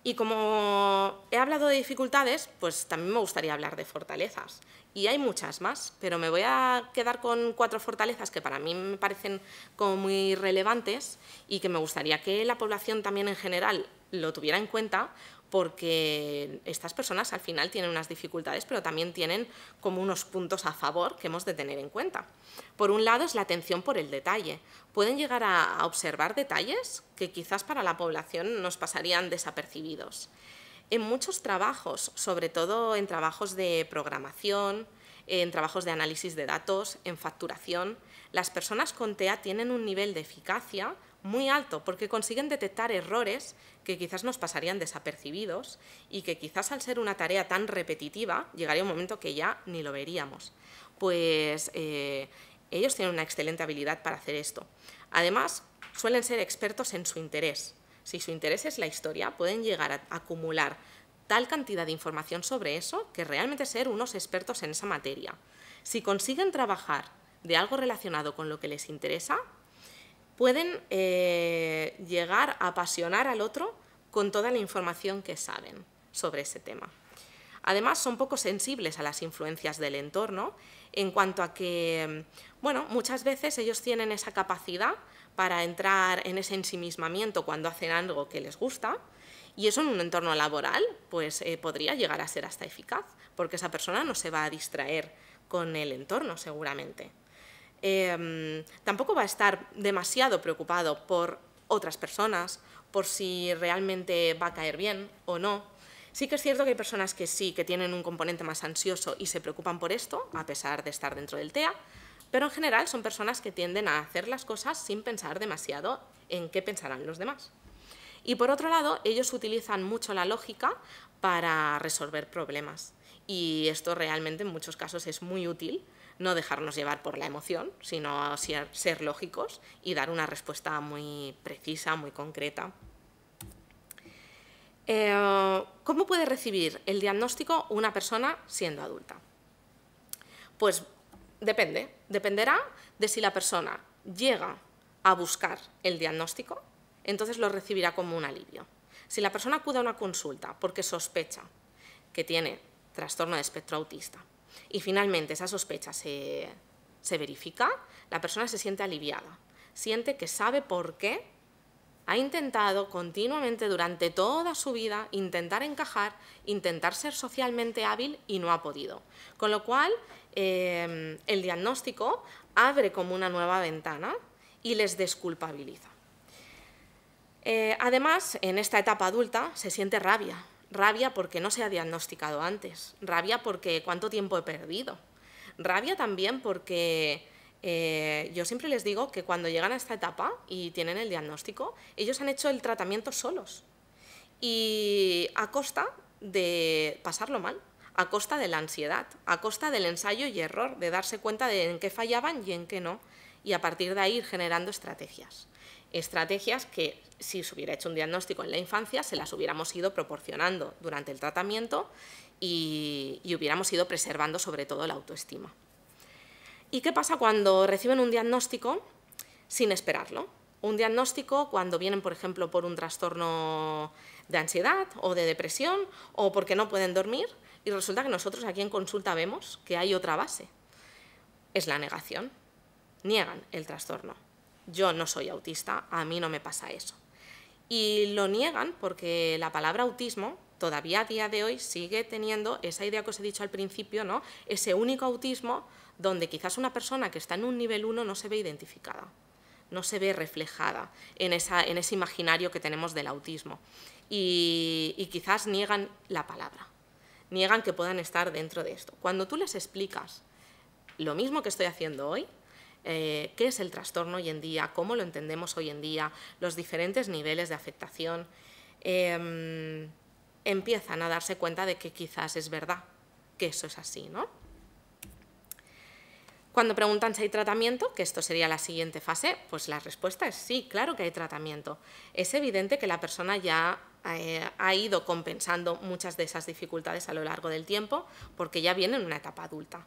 S1: Y como he hablado de dificultades, pues también me gustaría hablar de fortalezas. Y hay muchas más, pero me voy a quedar con cuatro fortalezas que para mí me parecen como muy relevantes y que me gustaría que la población también en general lo tuviera en cuenta porque estas personas al final tienen unas dificultades, pero también tienen como unos puntos a favor que hemos de tener en cuenta. Por un lado es la atención por el detalle. Pueden llegar a observar detalles que quizás para la población nos pasarían desapercibidos. En muchos trabajos, sobre todo en trabajos de programación, en trabajos de análisis de datos, en facturación, las personas con TEA tienen un nivel de eficacia muy alto, porque consiguen detectar errores que quizás nos pasarían desapercibidos y que quizás al ser una tarea tan repetitiva llegaría un momento que ya ni lo veríamos. Pues eh, ellos tienen una excelente habilidad para hacer esto. Además, suelen ser expertos en su interés. Si su interés es la historia, pueden llegar a acumular tal cantidad de información sobre eso que realmente ser unos expertos en esa materia. Si consiguen trabajar de algo relacionado con lo que les interesa, pueden eh, llegar a apasionar al otro con toda la información que saben sobre ese tema. Además, son poco sensibles a las influencias del entorno en cuanto a que, mm, bueno, muchas veces ellos tienen esa capacidad para entrar en ese ensimismamiento cuando hacen algo que les gusta y eso en un entorno laboral pues eh, podría llegar a ser hasta eficaz porque esa persona no se va a distraer con el entorno seguramente. Em, tampoco va a estar demasiado preocupado por otras personas, por si realmente va a caer bien o no. Sí que es cierto que hay personas que sí, que tienen un componente más ansioso y se preocupan por esto, a pesar de estar dentro del TEA, pero en general son personas que tienden a hacer las cosas sin pensar demasiado en qué pensarán los demás. Y por otro lado, ellos utilizan mucho la lógica para resolver problemas. Y esto realmente en muchos casos es muy útil no dejarnos llevar por la emoción, sino ser, lógicos y dar una respuesta muy precisa, muy concreta. Eh, ¿Cómo puede recibir el diagnóstico una persona siendo adulta? Pues depende, dependerá de si la persona llega a buscar el diagnóstico, entonces lo recibirá como un alivio. Si la persona acude a una consulta porque sospecha que tiene trastorno de espectro autista y finalmente esa sospecha se, verifica, la persona se siente aliviada, siente que sabe por qué ha intentado continuamente durante toda su vida intentar encajar, intentar ser socialmente hábil y no ha podido. Con lo cual, em, el diagnóstico abre como una nueva ventana y les desculpabiliza. Eh, además, en esta etapa adulta se siente rabia, Rabia porque no se ha diagnosticado antes. Rabia porque cuánto tiempo he perdido. Rabia también porque eh, yo siempre les digo que cuando llegan a esta etapa y tienen el diagnóstico, ellos han hecho el tratamiento solos. Y a costa de pasarlo mal, a costa de la ansiedad, a costa del ensayo y error, de darse cuenta de en qué fallaban y en qué no, y a partir de ahí generando estrategias estrategias que si se hubiera hecho un diagnóstico en la infancia, se las hubiéramos ido proporcionando durante el tratamiento y, hubiéramos ido preservando sobre todo la autoestima. ¿Y qué pasa cuando reciben un diagnóstico sin esperarlo? Un diagnóstico cuando vienen, por ejemplo, por un trastorno de ansiedad o de depresión o porque no pueden dormir y resulta que nosotros aquí en consulta vemos que hay otra base. Es la negación. Niegan el trastorno yo no soy autista, a mí no me pasa eso. Y lo niegan porque la palabra autismo todavía a día de hoy sigue teniendo esa idea que os he dicho al principio, ¿no? ese único autismo donde quizás una persona que está en un nivel 1 no se ve identificada, no se ve reflejada en, ese imaginario que tenemos del autismo. y quizás niegan la palabra, niegan que puedan estar dentro de esto. Cuando tú les explicas lo mismo que estoy haciendo hoy, eh, qué es el trastorno hoy en día, cómo lo entendemos hoy en día, los diferentes niveles de afectación, em, empiezan a darse cuenta de que quizás es verdad que eso es así, ¿no? Cuando preguntan si hay tratamiento, que esto sería la siguiente fase, pues la respuesta es sí, claro que hay tratamiento. Es evidente que la persona ya eh, ha ido compensando muchas de esas dificultades a lo largo del tiempo porque ya viene en una etapa adulta.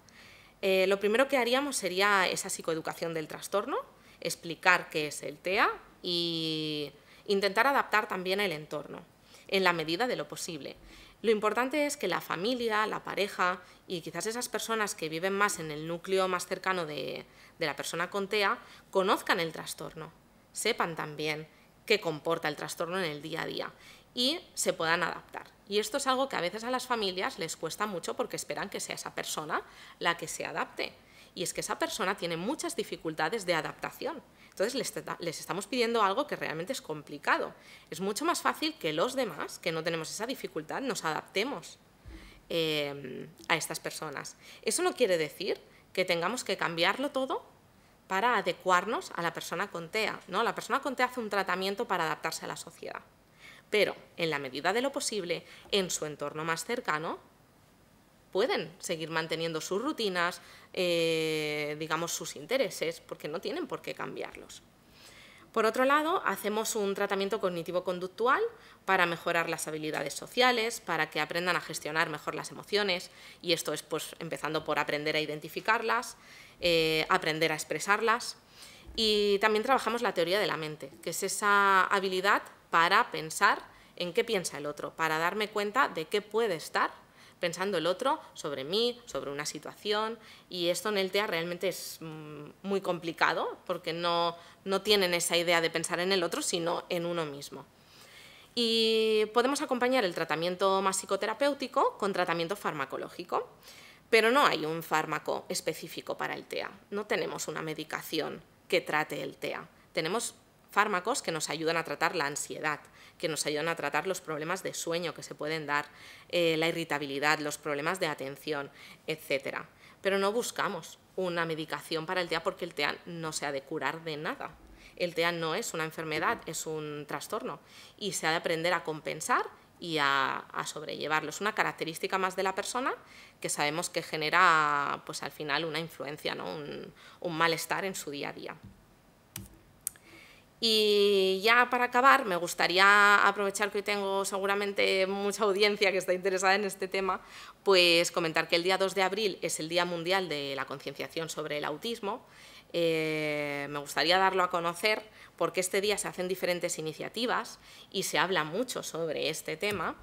S1: Eh, lo primero que haríamos sería esa psicoeducación del trastorno, explicar qué es el TEA y intentar adaptar también el entorno, en la medida de lo posible. Lo importante es que la familia, la pareja y quizás esas personas que viven más en el núcleo más cercano de la persona con TEA conozcan el trastorno, sepan también qué comporta el trastorno en el día a día y se puedan adaptar. Y esto es algo que a veces a las familias les cuesta mucho porque esperan que sea esa persona la que se adapte. Y es que esa persona tiene muchas dificultades de adaptación. Entonces les, estamos pidiendo algo que realmente es complicado. Es mucho más fácil que los demás, que no tenemos esa dificultad, nos adaptemos eh, a estas personas. Eso no quiere decir que tengamos que cambiarlo todo para adecuarnos a la persona con TEA. ¿no? La persona con TEA hace un tratamiento para adaptarse a la sociedad pero en la medida de lo posible, en su entorno más cercano, pueden seguir manteniendo sus rutinas, eh, digamos, sus intereses, porque no tienen por qué cambiarlos. Por otro lado, hacemos un tratamiento cognitivo-conductual para mejorar las habilidades sociales, para que aprendan a gestionar mejor las emociones, y esto es pues, empezando por aprender a identificarlas, eh, aprender a expresarlas. Y también trabajamos la teoría de la mente, que es esa habilidad para pensar en qué piensa el otro, para darme cuenta de qué puede estar pensando el otro sobre mí, sobre una situación, y esto en el TEA realmente es mm, muy complicado porque no, no tienen esa idea de pensar en el otro, sino en uno mismo. Y podemos acompañar el tratamiento más psicoterapéutico con tratamiento farmacológico, pero no hay un fármaco específico para el TEA, no tenemos una medicación que trate el TEA, tenemos fármacos que nos ayudan a tratar la ansiedad, que nos ayudan a tratar los problemas de sueño que se pueden dar, eh, la irritabilidad, los problemas de atención, etc. Pero no buscamos una medicación para el TEA porque el TEA no se ha de curar de nada. El TEA no es una enfermedad, es un trastorno y se ha de aprender a compensar y a, sobrellevarlo. Es una característica más de la persona que sabemos que genera pues al final una influencia, un malestar en su día a día. Y ya para acabar, me gustaría aprovechar que hoy tengo seguramente mucha audiencia que está interesada en este tema, pues comentar que el día 2 de abril es el Día Mundial de la Concienciación sobre el Autismo. Eh, me gustaría darlo a conocer porque este día se hacen diferentes iniciativas y se habla mucho sobre este tema.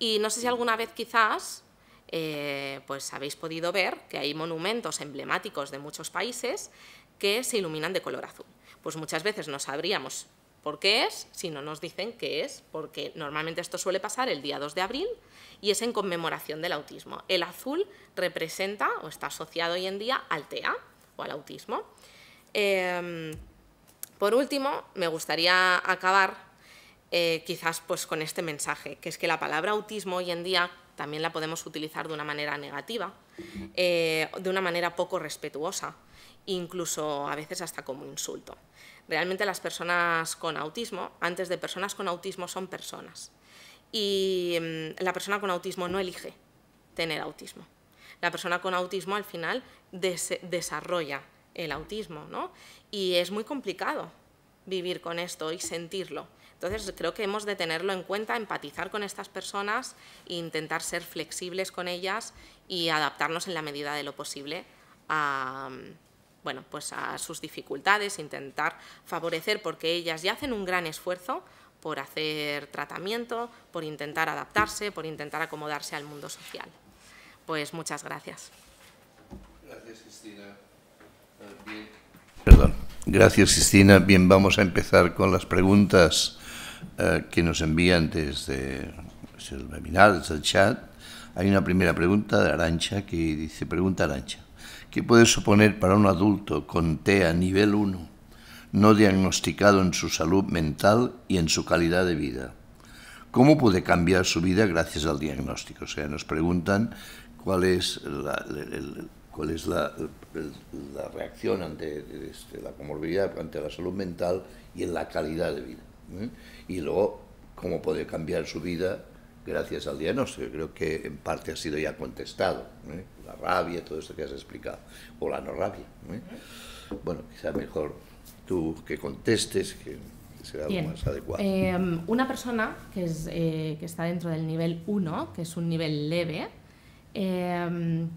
S1: Y no sé si alguna vez quizás eh, pues habéis podido ver que hay monumentos emblemáticos de muchos países que se iluminan de color azul pues muchas veces no sabríamos por qué es si no nos dicen qué es, porque normalmente esto suele pasar el día 2 de abril y es en conmemoración del autismo. El azul representa o está asociado hoy en día al TEA o al autismo. Em, por último, me gustaría acabar eh, quizás pues, con este mensaje, que es que la palabra autismo hoy en día también la podemos utilizar de una manera negativa, eh, de una manera poco respetuosa, incluso a veces hasta como insulto realmente las personas con autismo, antes de personas con autismo, son personas. Y mm, la persona con autismo no elige tener autismo. La persona con autismo al final desarrolla el autismo, ¿no? Y es muy complicado vivir con esto y sentirlo. Entonces creo que hemos de tenerlo en cuenta, empatizar con estas personas e intentar ser flexibles con ellas y adaptarnos en la medida de lo posible a, mm, bueno, pues a sus dificultades, intentar favorecer porque ellas ya hacen un gran esfuerzo por hacer tratamiento, por intentar adaptarse, por intentar acomodarse al mundo social. Pues muchas gracias. Gracias, Cristina. Ah, bien.
S2: Perdón. Gracias, Cristina. Bien, vamos a empezar con las preguntas ah, que nos envían desde, desde el webinar, desde el chat. Hay una primera pregunta de Arancha que dice, pregunta Arancha. ¿Qué puede suponer para un adulto con TEA nivel 1, no diagnosticado en su salud mental y en su calidad de vida. ¿Cómo puede cambiar su vida gracias al diagnóstico? O sea, nos preguntan cuál es la, reacción ante este, la comorbilidad, ante la salud mental y en la calidad de vida. ¿eh? Y luego, cómo puede cambiar su vida gracias al diagnóstico. creo que en parte ha sido ya contestado. ¿eh? La rabia, todo esto que has explicado, o la no rabia. ¿eh? Bueno, quizá mejor tú que contestes, que será algo más adecuado. Em,
S1: una persona que, eh, que, está dentro del nivel 1, que es un nivel leve, em,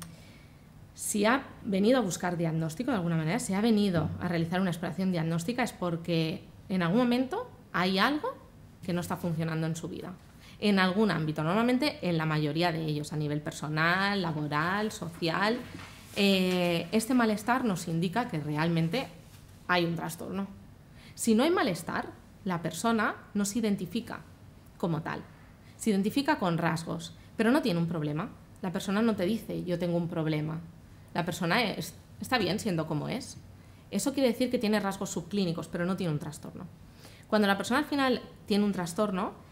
S1: si ha venido a buscar diagnóstico de alguna manera, si ha venido a realizar una exploración diagnóstica, es porque en algún momento hay algo que no está funcionando en su vida en algún ámbito, normalmente en la mayoría de ellos, a nivel personal, laboral, social. Eh, este malestar nos indica que realmente hay un trastorno. Si no hay malestar, la persona no se identifica como tal. Se identifica con rasgos, pero no tiene un problema. La persona no te dice yo tengo un problema. La persona está bien siendo como es. Eso quiere decir que tiene rasgos subclínicos, pero no tiene un trastorno. Cuando la persona al final tiene un trastorno,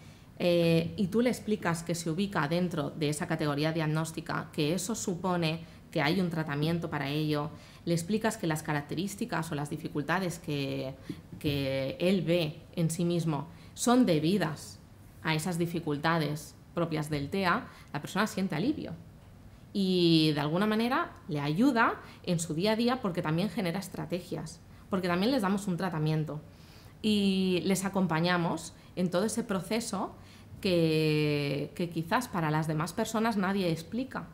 S1: eh, y tú le explicas que se ubica dentro de esa categoría diagnóstica, que eso supone que hay un tratamiento para ello, le explicas que las características o las dificultades que, que él ve en sí mismo son debidas a esas dificultades propias del TEA, la persona siente alivio y de alguna manera le ayuda en su día a día porque también genera estrategias, porque también les damos un tratamiento y les acompañamos en todo ese proceso que, quizás para las demás personas nadie explica.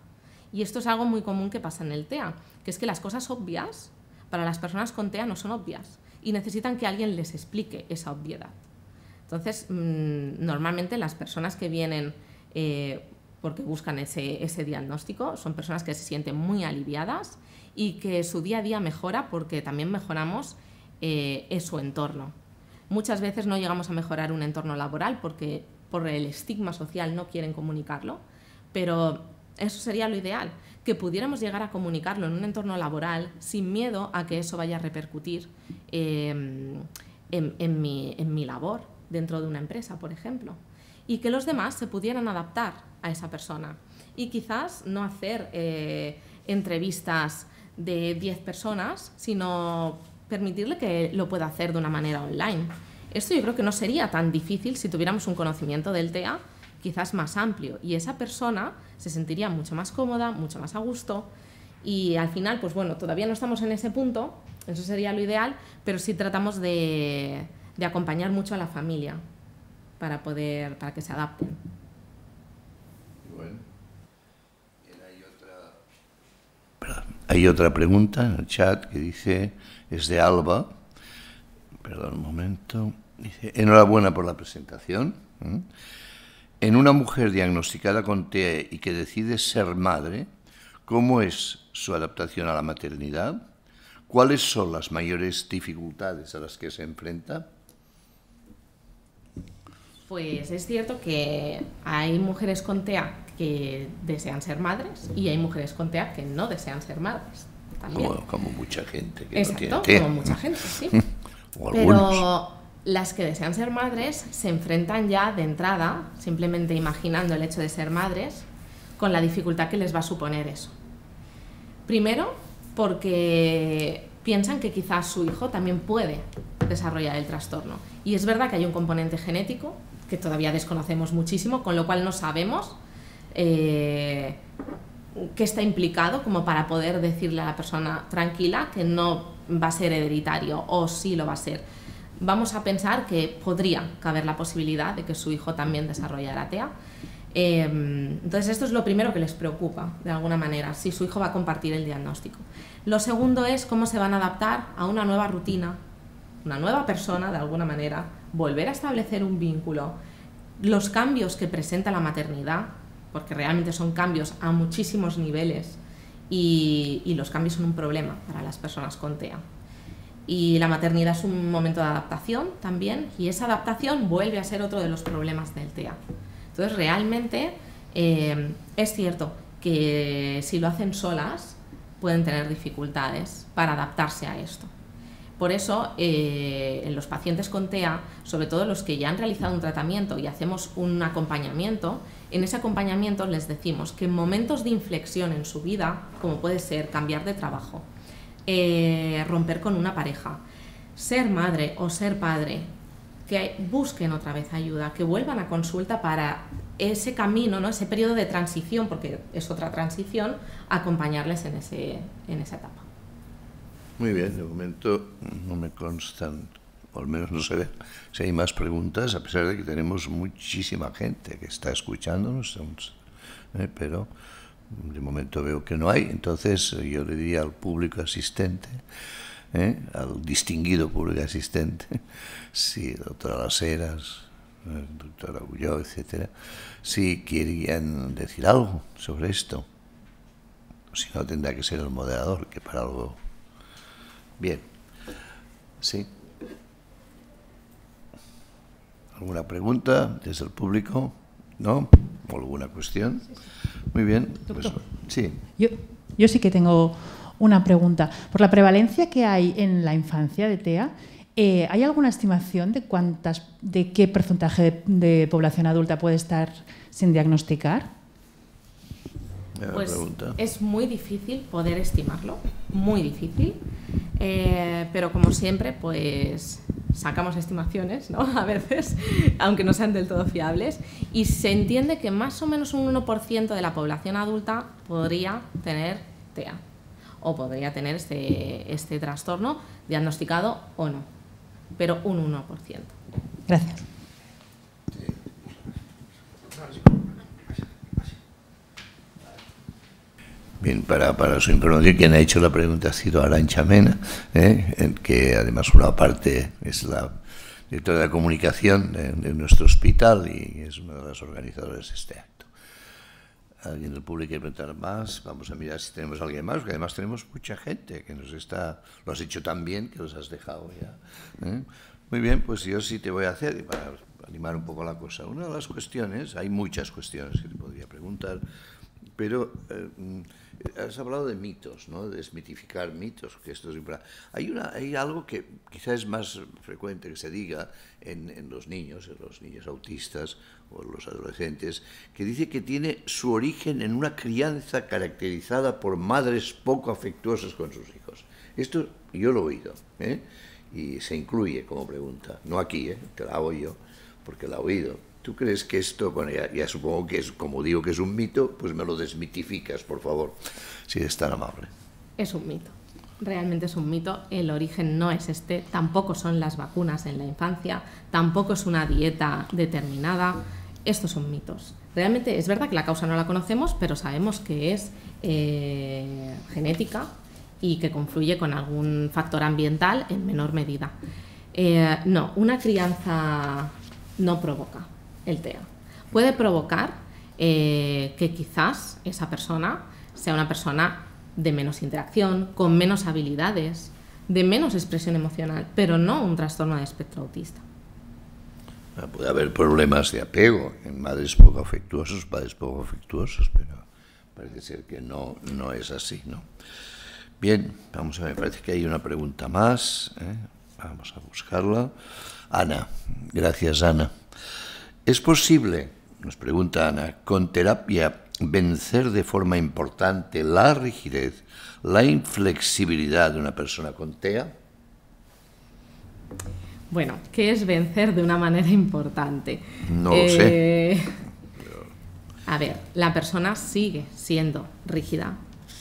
S1: Y esto es algo muy común que pasa en el TEA, que es que las cosas obvias para las personas con TEA no son obvias y necesitan que alguien les explique esa obviedad. Entonces, mm, normalmente las personas que vienen eh, porque buscan ese, diagnóstico son personas que se sienten muy aliviadas y que su día a día mejora porque también mejoramos eh, su entorno. Muchas veces no llegamos a mejorar un entorno laboral porque por el estigma social no quieren comunicarlo, pero eso sería lo ideal, que pudiéramos llegar a comunicarlo en un entorno laboral sin miedo a que eso vaya a repercutir em, en, mi, labor dentro de una empresa, por ejemplo, y que los demás se pudieran adaptar a esa persona y quizás no hacer eh, entrevistas de 10 personas, sino permitirle que lo pueda hacer de una manera online. Esto yo creo que no sería tan difícil si tuviéramos un conocimiento del TEA quizás más amplio y esa persona se sentiría mucho más cómoda, mucho más a gusto y al final, pues bueno, todavía no estamos en ese punto, eso sería lo ideal, pero sí tratamos de, acompañar mucho a la familia para poder, para que se adapten.
S2: Hay otra pregunta en el chat que dice, es de Alba, Perdón un momento. enhorabuena por la presentación. En una mujer diagnosticada con TEA y que decide ser madre, ¿cómo es su adaptación a la maternidad? ¿Cuáles son las mayores dificultades a las que se enfrenta?
S1: Pues es cierto que hay mujeres con TEA que desean ser madres y hay mujeres con TEA que no desean ser madres. Como,
S2: como, mucha gente que no tiene TEA. como mucha gente, sí. Pero
S1: las que desean ser madres se enfrentan ya de entrada, simplemente imaginando el hecho de ser madres, con la dificultad que les va a suponer eso. Primero, porque piensan que quizás su hijo también puede desarrollar el trastorno. Y es verdad que hay un componente genético que todavía desconocemos muchísimo, con lo cual no sabemos eh, qué está implicado como para poder decirle a la persona tranquila que no va a ser hereditario o sí lo va a ser, vamos a pensar que podría caber la posibilidad de que su hijo también desarrollara TEA. Em, entonces esto es lo primero que les preocupa, de alguna manera, si su hijo va a compartir el diagnóstico. Lo segundo es cómo se van a adaptar a una nueva rutina, una nueva persona, de alguna manera, volver a establecer un vínculo, los cambios que presenta la maternidad, porque realmente son cambios a muchísimos niveles y, los cambios son un problema para las personas con TEA. Y la maternidad es un momento de adaptación también y esa adaptación vuelve a ser otro de los problemas del TEA. Entonces realmente eh, es cierto que si lo hacen solas pueden tener dificultades para adaptarse a esto. Por eso, eh, en los pacientes con TEA, sobre todo los que ya han realizado un tratamiento y hacemos un acompañamiento, en ese acompañamiento les decimos que en momentos de inflexión en su vida, como puede ser cambiar de trabajo, eh, romper con una pareja, ser madre o ser padre, que busquen otra vez ayuda, que vuelvan a consulta para ese camino, ¿no? ese periodo de transición, porque es otra transición, acompañarles en, ese, en esa etapa.
S2: Muy bien, de momento no me constan al menos no se ve. Si hay más preguntas, a pesar de que tenemos muchísima gente que está escuchándonos, eh, pero de momento veo que no hay. Entonces eh, yo le diría al público asistente, eh, al distinguido público asistente, si sí, doctora Las doctora Agulló, etcétera, si querían decir algo sobre esto. Si no, tendrá que ser el moderador, que para algo... Bien. Sí. ¿Alguna pregunta desde el público? ¿No? alguna cuestión? Muy bien. Pues, sí.
S1: Yo, sí que tengo una pregunta. Por la prevalencia que hay en la infancia de TEA, eh, ¿Hay alguna estimación de cuántas, de qué porcentaje de, población adulta puede estar sin diagnosticar? Pues es muy difícil poder estimarlo, muy difícil. Eh, pero como siempre, pues sacamos estimaciones, ¿no? A veces, aunque no sean del todo fiables, y se entiende que más o menos un 1% de la población adulta podría tener TEA o podría tener este, este trastorno diagnosticado o no, pero un 1%. Gracias.
S2: Bien, para, para, su información, quien ha hecho la pregunta ha sido Arancha Mena, ¿eh? que además una parte es la directora de comunicación de, nuestro hospital y es una de las organizadoras de este acto. ¿Alguien del público quiere preguntar más? Vamos a mirar si tenemos a alguien más, porque además tenemos mucha gente que nos está... Lo has hecho tan bien que los has dejado ya. ¿eh? Muy bien, pues yo sí te voy a hacer, para animar un poco la cosa. Una de las cuestiones, hay muchas cuestiones que te podría preguntar, pero... Eh, Has hablado de mitos, ¿no? De desmitificar mitos, que esto es Hay, una, hay algo que quizás es más frecuente que se diga en, los niños, en los niños autistas o en los adolescentes, que dice que tiene su origen en una crianza caracterizada por madres poco afectuosas con sus hijos. Esto yo lo he oído, ¿eh? Y se incluye como pregunta. No aquí, ¿eh? Te la hago yo, porque la he oído. ¿Tú crees que esto, bueno, ya, supongo que es, como digo que es un mito, pues me lo desmitificas, por favor, si es tan amable.
S1: Es un mito, realmente es un mito. El origen no es este, tampoco son las vacunas en la infancia, tampoco es una dieta determinada. Estos son mitos. Realmente es verdad que la causa no la conocemos, pero sabemos que es eh, genética y que confluye con algún factor ambiental en menor medida. Eh, no, una crianza no provoca el TEA. Puede provocar eh, que quizás esa persona sea una persona de menos interacción, con menos habilidades, de menos expresión emocional, pero no un trastorno de espectro autista.
S2: Ah, puede haber problemas de apego en madres poco afectuosos, padres poco afectuosos, pero parece ser que no, no es así, ¿no? Bien, vamos a ver, parece que hay una pregunta más. ¿eh? Vamos a buscarla. Ana, gracias Ana. ¿Es posible, nos pregunta Ana, con terapia vencer de forma importante la rigidez, la inflexibilidad de una persona con TEA?
S1: Bueno, ¿qué es vencer de una manera importante? No lo sé. Eh, a ver, la persona sigue siendo rígida,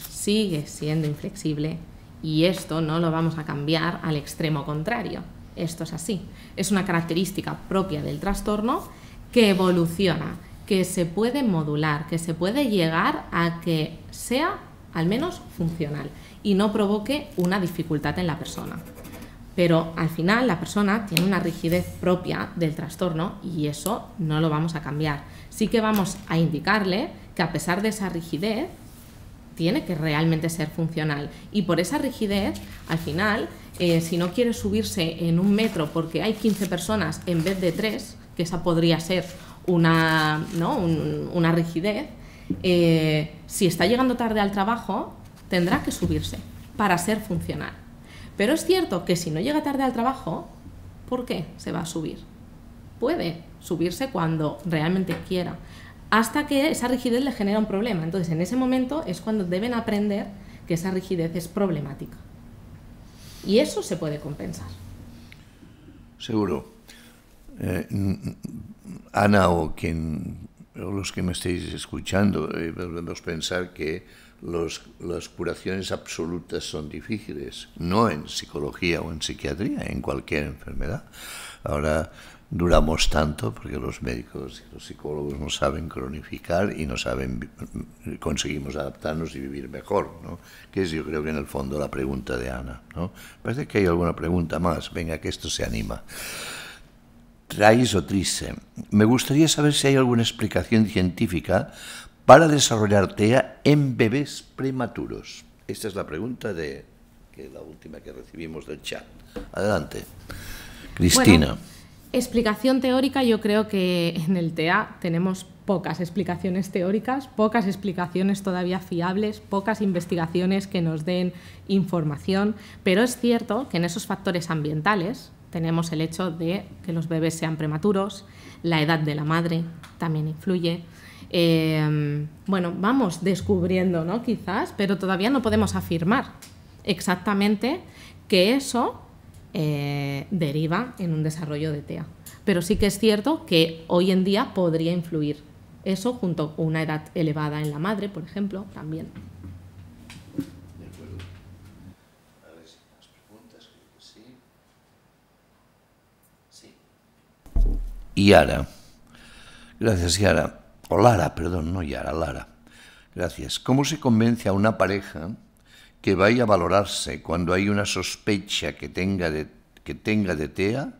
S1: sigue siendo inflexible y esto no lo vamos a cambiar al extremo contrario. Esto es así. Es una característica propia del trastorno que evoluciona, que se puede modular, que se puede llegar a que sea al menos funcional y no provoque una dificultad en la persona. Pero al final la persona tiene una rigidez propia del trastorno y eso no lo vamos a cambiar. Sí que vamos a indicarle que a pesar de esa rigidez, tiene que realmente ser funcional. Y por esa rigidez, al final, eh, si no quiere subirse en un metro porque hay 15 personas en vez de 3, que esa podría ser una, rigidez, eh, si está llegando tarde al trabajo, tendrá que subirse para ser funcional. Pero es cierto que si no llega tarde al trabajo, ¿por qué se va a subir? Puede subirse cuando realmente quiera, hasta que esa rigidez le genera un problema. Entonces, en ese momento es cuando deben aprender que esa rigidez es problemática. Y eso se puede compensar.
S2: Seguro. Eh, Ana o quien los que me estéis escuchando, eh, debemos pensar que los, las curaciones absolutas son difíciles, no en psicología o en psiquiatría, en cualquier enfermedad. Ahora duramos tanto porque los médicos y los psicólogos no saben cronificar y no saben mm, conseguimos adaptarnos y vivir mejor, Que es yo creo que en el fondo la pregunta de Ana, ¿no? Parece que hay alguna pregunta más, venga que esto se anima. Trais o triste. Me gustaría saber si hay alguna explicación científica para desarrollar TEA en bebés prematuros. Esta es la pregunta de la última que recibimos del chat. Adelante. Cristina.
S1: explicación teórica, yo creo que en el TEA tenemos pocas explicaciones teóricas, pocas explicaciones todavía fiables, pocas investigaciones que nos den información, pero es cierto que en esos factores ambientales, tenemos el hecho de que los bebés sean prematuros, la edad de la madre también influye. Em, bueno, vamos descubriendo, ¿no? Quizás, pero todavía no podemos afirmar exactamente que eso eh, deriva en un desarrollo de TEA. Pero sí que es cierto que hoy en día podría influir eso junto a una edad elevada en la madre, por ejemplo, también.
S2: Yara. Gracias, Yara. O Lara, perdón, no Yara, Lara. Gracias. ¿Cómo se convence a una pareja que vaya a valorarse cuando hay una sospecha que tenga de, que tenga de TEA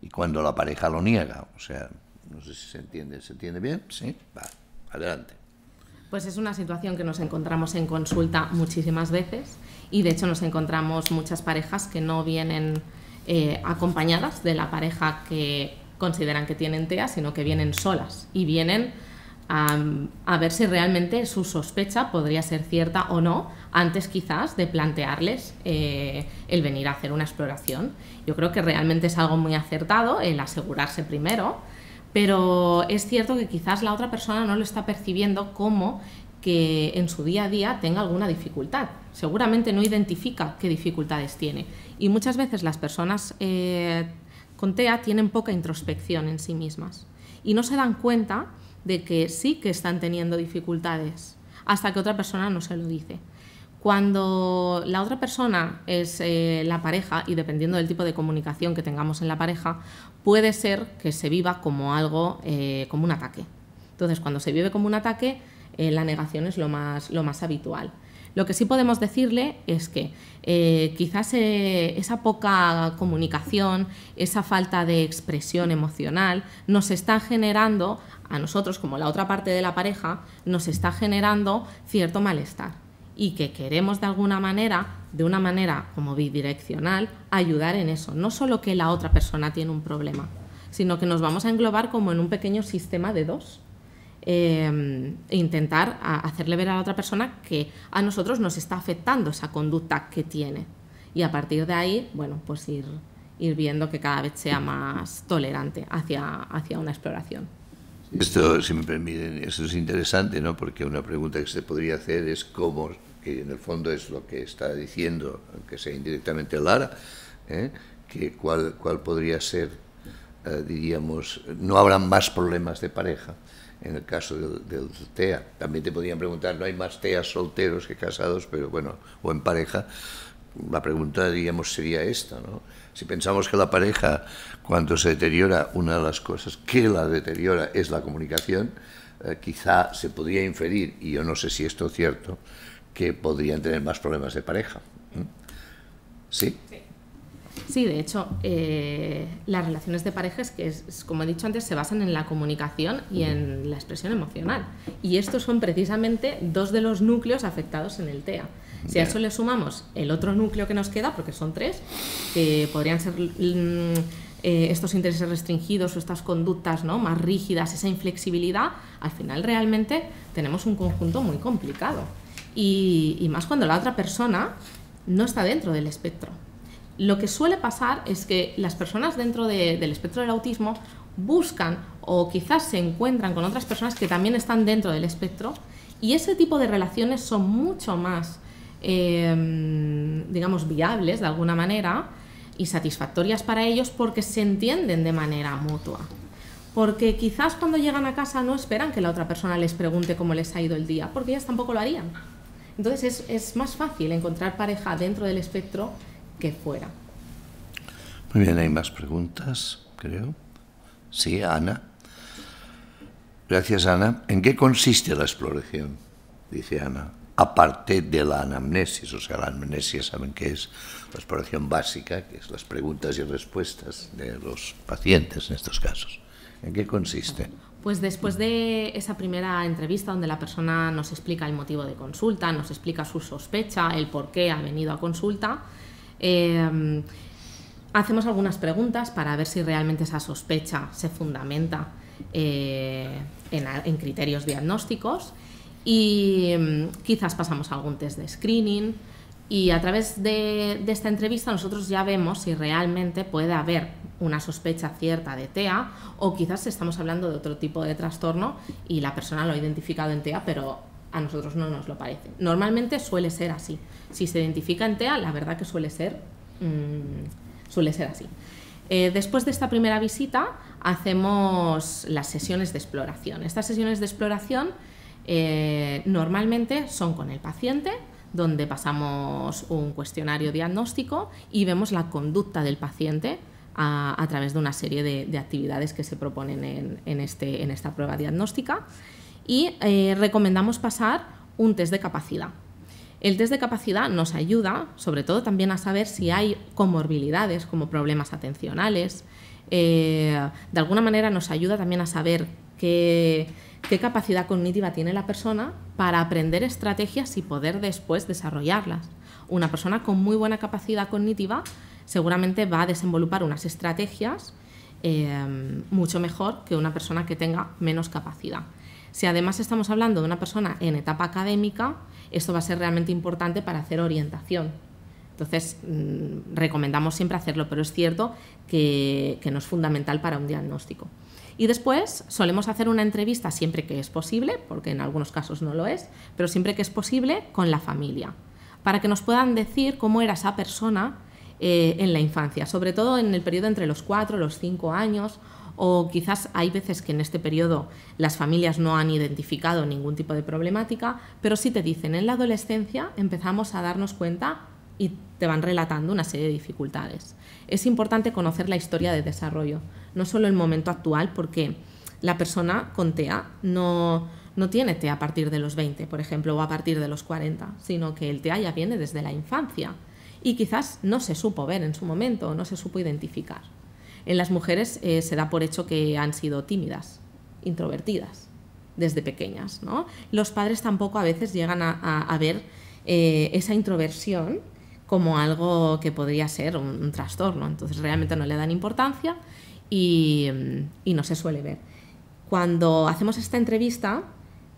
S2: y cuando la pareja lo niega? O sea, no sé si se entiende. ¿Se entiende bien? Sí. Va, adelante.
S1: Pues es una situación que nos encontramos en consulta muchísimas veces y de hecho nos encontramos muchas parejas que no vienen eh, acompañadas de la pareja que consideran que tienen TEA, sino que vienen solas y vienen a, ver si realmente su sospecha podría ser cierta o no, antes quizás de plantearles eh, el venir a hacer una exploración. Yo creo que realmente es algo muy acertado el asegurarse primero, pero es cierto que quizás la otra persona no lo está percibiendo como que en su día a día tenga alguna dificultad. Seguramente no identifica qué dificultades tiene. Y muchas veces las personas eh, con TEA tienen poca introspección en sí mismas y no se dan cuenta de que sí que están teniendo dificultades hasta que otra persona no se lo dice. Cuando la otra persona es eh, la pareja, y dependiendo del tipo de comunicación que tengamos en la pareja, puede ser que se viva como algo, eh, como un ataque. Entonces, cuando se vive como un ataque, eh, la negación es lo más habitual. Lo que sí podemos decirle es que eh, quizás eh, esa poca comunicación, esa falta de expresión emocional, nos está generando, a nosotros como la otra parte de la pareja, nos está generando cierto malestar y que queremos de alguna manera, de una manera como bidireccional, ayudar en eso. No solo que la otra persona tiene un problema, sino que nos vamos a englobar como en un pequeño sistema de dos eh, intentar hacerle ver a la otra persona que a nosotros nos está afectando esa conducta que tiene. Y a partir de ahí, bueno, pues ir, ir viendo que cada vez sea más tolerante hacia, hacia una exploración.
S2: Esto, si me es interesante, ¿no? Porque una pregunta que se podría hacer es cómo, que en el fondo es lo que está diciendo, aunque sea indirectamente Lara, ¿eh? que cuál, cuál podría ser, eh, diríamos, no habrán más problemas de pareja en el caso de TEA. También te podrían preguntar, no hay más TEAs solteros que casados, pero bueno, o en pareja. La pregunta, diríamos, sería esta, ¿no? Si pensamos que la pareja, cuando se deteriora, una de las cosas que la deteriora es la comunicación, eh, quizá se podría inferir, y yo no sé si esto es cierto, que podrían tener más problemas de pareja. ¿eh? ¿Sí?
S1: sí Sí, de hecho, eh, las relaciones de parejas, que como he dicho antes, se basan en la comunicación y en la expresión emocional. Y estos son precisamente dos de los núcleos afectados en el TEA. Si a eso le sumamos el otro núcleo que nos queda, porque son tres, que podrían ser mm, eh, estos intereses restringidos o estas conductas ¿no? más rígidas, esa inflexibilidad, al final realmente tenemos un conjunto muy complicado. y más cuando la otra persona no está dentro del espectro lo que suele pasar es que las personas dentro del espectro del autismo buscan o quizás se encuentran con otras personas que también están dentro del espectro y ese tipo de relaciones son mucho más, em, digamos, viables de alguna manera y satisfactorias para ellos porque se entienden de manera mutua. Porque quizás cuando llegan a casa no esperan que la otra persona les pregunte cómo les ha ido el día, porque ellas tampoco lo harían. Entonces es, es más fácil encontrar pareja dentro del espectro que fuera.
S2: Muy bien, hay más preguntas, creo. Sí, Ana. Gracias, Ana. ¿En qué consiste la exploración? Dice Ana. Aparte de la anamnesis, o sea, la amnesia saben que es la exploración básica, que es las preguntas y respuestas de los pacientes en estos casos. ¿En qué consiste?
S1: Pues después de esa primera entrevista donde la persona nos explica el motivo de consulta, nos explica su sospecha, el por qué ha venido a consulta, Em, hacemos algunas preguntas para ver si realmente esa sospecha se fundamenta eh, en, criterios diagnósticos y em, quizás pasamos algún test de screening y a través de, de, esta entrevista nosotros ya vemos si realmente puede haber una sospecha cierta de TEA o quizás estamos hablando de otro tipo de trastorno y la persona lo ha identificado en TEA pero a nosotros no nos lo parece. Normalmente suele ser así. Si se identifica en TEA, la verdad que suele ser, mm, suele ser así. Eh, después de esta primera visita hacemos las sesiones de exploración. Estas sesiones de exploración eh, normalmente son con el paciente, donde pasamos un cuestionario diagnóstico y vemos la conducta del paciente a, través de una serie de, actividades que se proponen en, este, en esta prueba diagnóstica. Y eh, recomendamos pasar un test de capacidad. El test de capacidad nos ayuda, sobre todo también a saber si hay comorbilidades como problemas atencionales. Eh, de alguna manera nos ayuda también a saber qué, capacidad cognitiva tiene la persona para aprender estrategias y poder después desarrollarlas. Una persona con muy buena capacidad cognitiva seguramente va a desenvolupar unas estrategias em, mucho mejor que una persona que tenga menos capacidad. Si además estamos hablando de una persona en etapa académica, esto va a ser realmente importante para hacer orientación. Entonces, mm, recomendamos siempre hacerlo, pero es cierto que, no es fundamental para un diagnóstico. Y después solemos hacer una entrevista siempre que es posible, porque en algunos casos no lo es, pero siempre que es posible con la familia, para que nos puedan decir cómo era esa persona eh, en la infancia, sobre todo en el periodo entre los 4 y los 5 años o quizás hay veces que en este periodo las familias no han identificado ningún tipo de problemática, pero sí te dicen, en la adolescencia empezamos a darnos cuenta y te van relatando una serie de dificultades. Es importante conocer la historia de desarrollo, no solo el momento actual, porque la persona con TEA no, no tiene TEA a partir de los 20, por ejemplo, o a partir de los 40, sino que el TEA ya viene desde la infancia y quizás no se supo ver en su momento, no se supo identificar. En las mujeres eh, se da por hecho que han sido tímidas, introvertidas, desde pequeñas. Los padres tampoco a veces llegan a, ver eh, esa introversión como algo que podría ser un, trastorno, entonces realmente no le dan importancia mm, y no se suele ver. Cuando hacemos esta entrevista,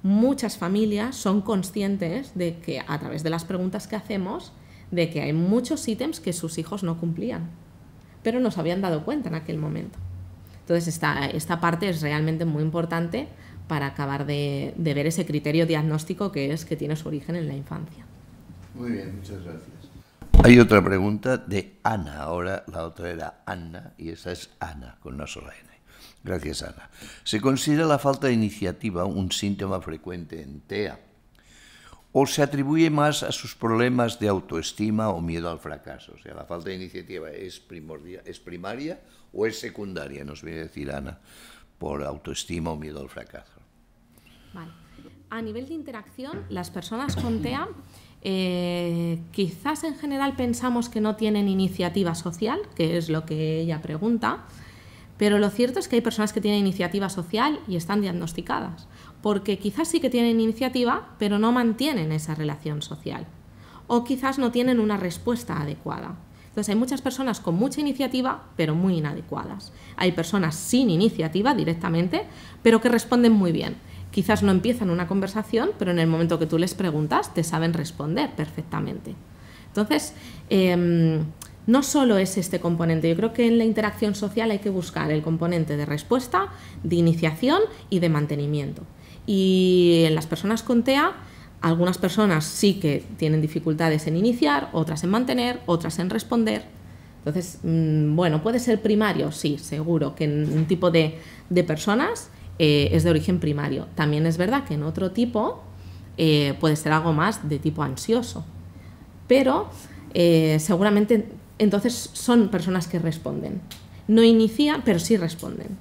S1: muchas familias son conscientes de que a través de las preguntas que hacemos, de que hay muchos ítems que sus hijos no cumplían pero nos habían dado cuenta en aquel momento. Entonces, esta, esta parte es realmente muy importante para acabar de, ver ese criterio diagnóstico que es que tiene su origen en la infancia.
S2: Muy bien, muchas gracias. Hay otra pregunta de Ana, ahora la otra era Ana, y esa es Ana con una sola N. Gracias, Ana. ¿Se considera la falta de iniciativa un síntoma frecuente en TEA? o se atribuye más a sus problemas de autoestima o miedo al fracaso. O sea, la falta de iniciativa es, primordial, es primaria o es secundaria, nos viene a decir Ana, por autoestima o miedo al fracaso.
S1: Vale. A nivel de interacción, las personas con TEA eh, quizás en general pensamos que no tienen iniciativa social, que es lo que ella pregunta, pero lo cierto es que hay personas que tienen iniciativa social y están diagnosticadas porque quizás sí que tienen iniciativa, pero no mantienen esa relación social. O quizás no tienen una respuesta adecuada. Entonces hay muchas personas con mucha iniciativa, pero muy inadecuadas. Hay personas sin iniciativa directamente, pero que responden muy bien. Quizás no empiezan una conversación, pero en el momento que tú les preguntas, te saben responder perfectamente. Entonces, em, no solo es este componente, yo creo que en la interacción social hay que buscar el componente de respuesta, de iniciación y de mantenimiento. Y en las personas con TEA, algunas personas sí que tienen dificultades en iniciar, otras en mantener, otras en responder. Entonces, mm, bueno, puede ser primario, sí, seguro, que en un tipo de, personas eh, es de origen primario. También es verdad que en otro tipo eh, puede ser algo más de tipo ansioso. Pero eh, seguramente entonces son personas que responden. No inician, pero sí responden.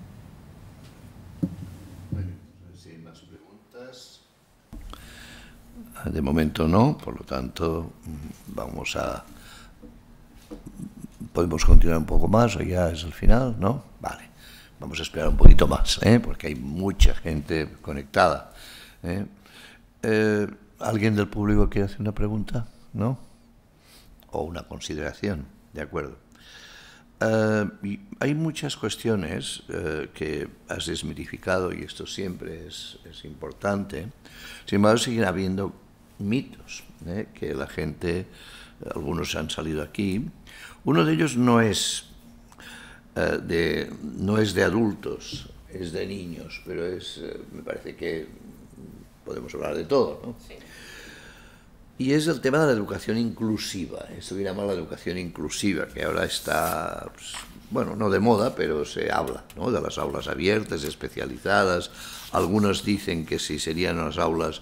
S2: de momento no, por lo tanto vamos a... Podemos continuar un poco más, o ya es el final, ¿no? Vale, vamos a esperar un poquito más, ¿eh? porque hay mucha gente conectada. ¿eh? ¿eh? alguien del público quiere hacer una pregunta? ¿No? O una consideración, de acuerdo. Eh, hay muchas cuestiones que has desmitificado y esto siempre es, es importante. Sin embargo, siguen habiendo mitos ¿eh? que la gente, algunos han salido aquí. Uno de ellos no es, eh, de, no es de adultos, es de niños, pero es, eh, me parece que podemos hablar de todo. Y es el tema de la educación inclusiva, esto que llama la educación inclusiva, que ahora está, pues, bueno, no de moda, pero se habla, De las aulas abiertas, especializadas. Algunos dicen que si serían las aulas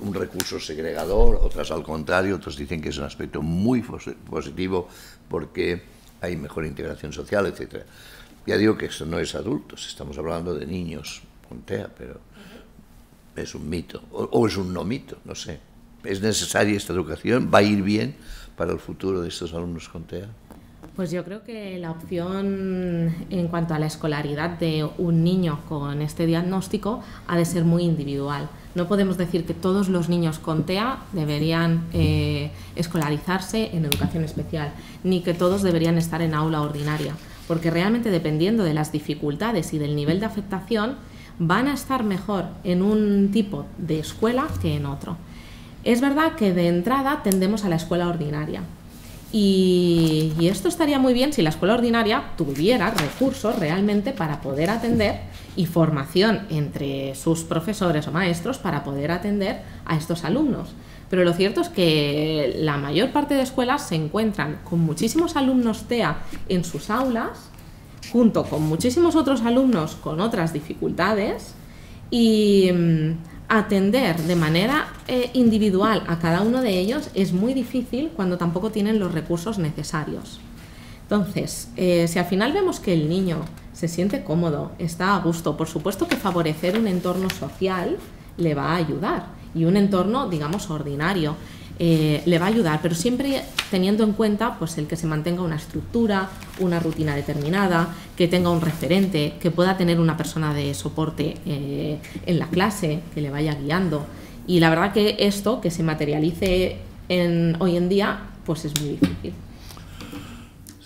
S2: un recurso segregador, otras al contrario, otros dicen que es un aspecto muy positivo porque hay mejor integración social, etc. Ya digo que eso no es adultos, estamos hablando de niños con TEA, pero es un mito, o, o es un no mito, no sé. ¿Es necesaria esta educación? ¿Va a ir bien para el futuro de estos alumnos con TEA?
S1: Pues yo creo que la opción en cuanto a la escolaridad de un niño con este diagnóstico ha de ser muy individual. No podemos decir que todos los niños con TEA deberían eh, escolarizarse en educación especial, ni que todos deberían estar en aula ordinaria, porque realmente dependiendo de las dificultades y del nivel de afectación, van a estar mejor en un tipo de escuela que en otro. Es verdad que de entrada tendemos a la escuela ordinaria, y, esto estaría muy bien si la escuela ordinaria tuviera recursos realmente para poder atender y formación entre sus profesores o maestros para poder atender a estos alumnos. Pero lo cierto es que la mayor parte de escuelas se encuentran con muchísimos alumnos TEA en sus aulas, junto con muchísimos otros alumnos con otras dificultades y mm, atender de manera eh, individual a cada uno de ellos es muy difícil cuando tampoco tienen los recursos necesarios. Entonces, eh, si al final vemos que el niño se siente cómodo, está a gusto, por supuesto que favorecer un entorno social le va a ayudar y un entorno, digamos, ordinario. Eh, le va a ayudar, pero siempre teniendo en cuenta pues, el que se mantenga una estructura, una rutina determinada, que tenga un referente, que pueda tener una persona de soporte eh, en la clase, que le vaya guiando. Y la verdad que esto, que se materialice hoy en día, pues es muy difícil.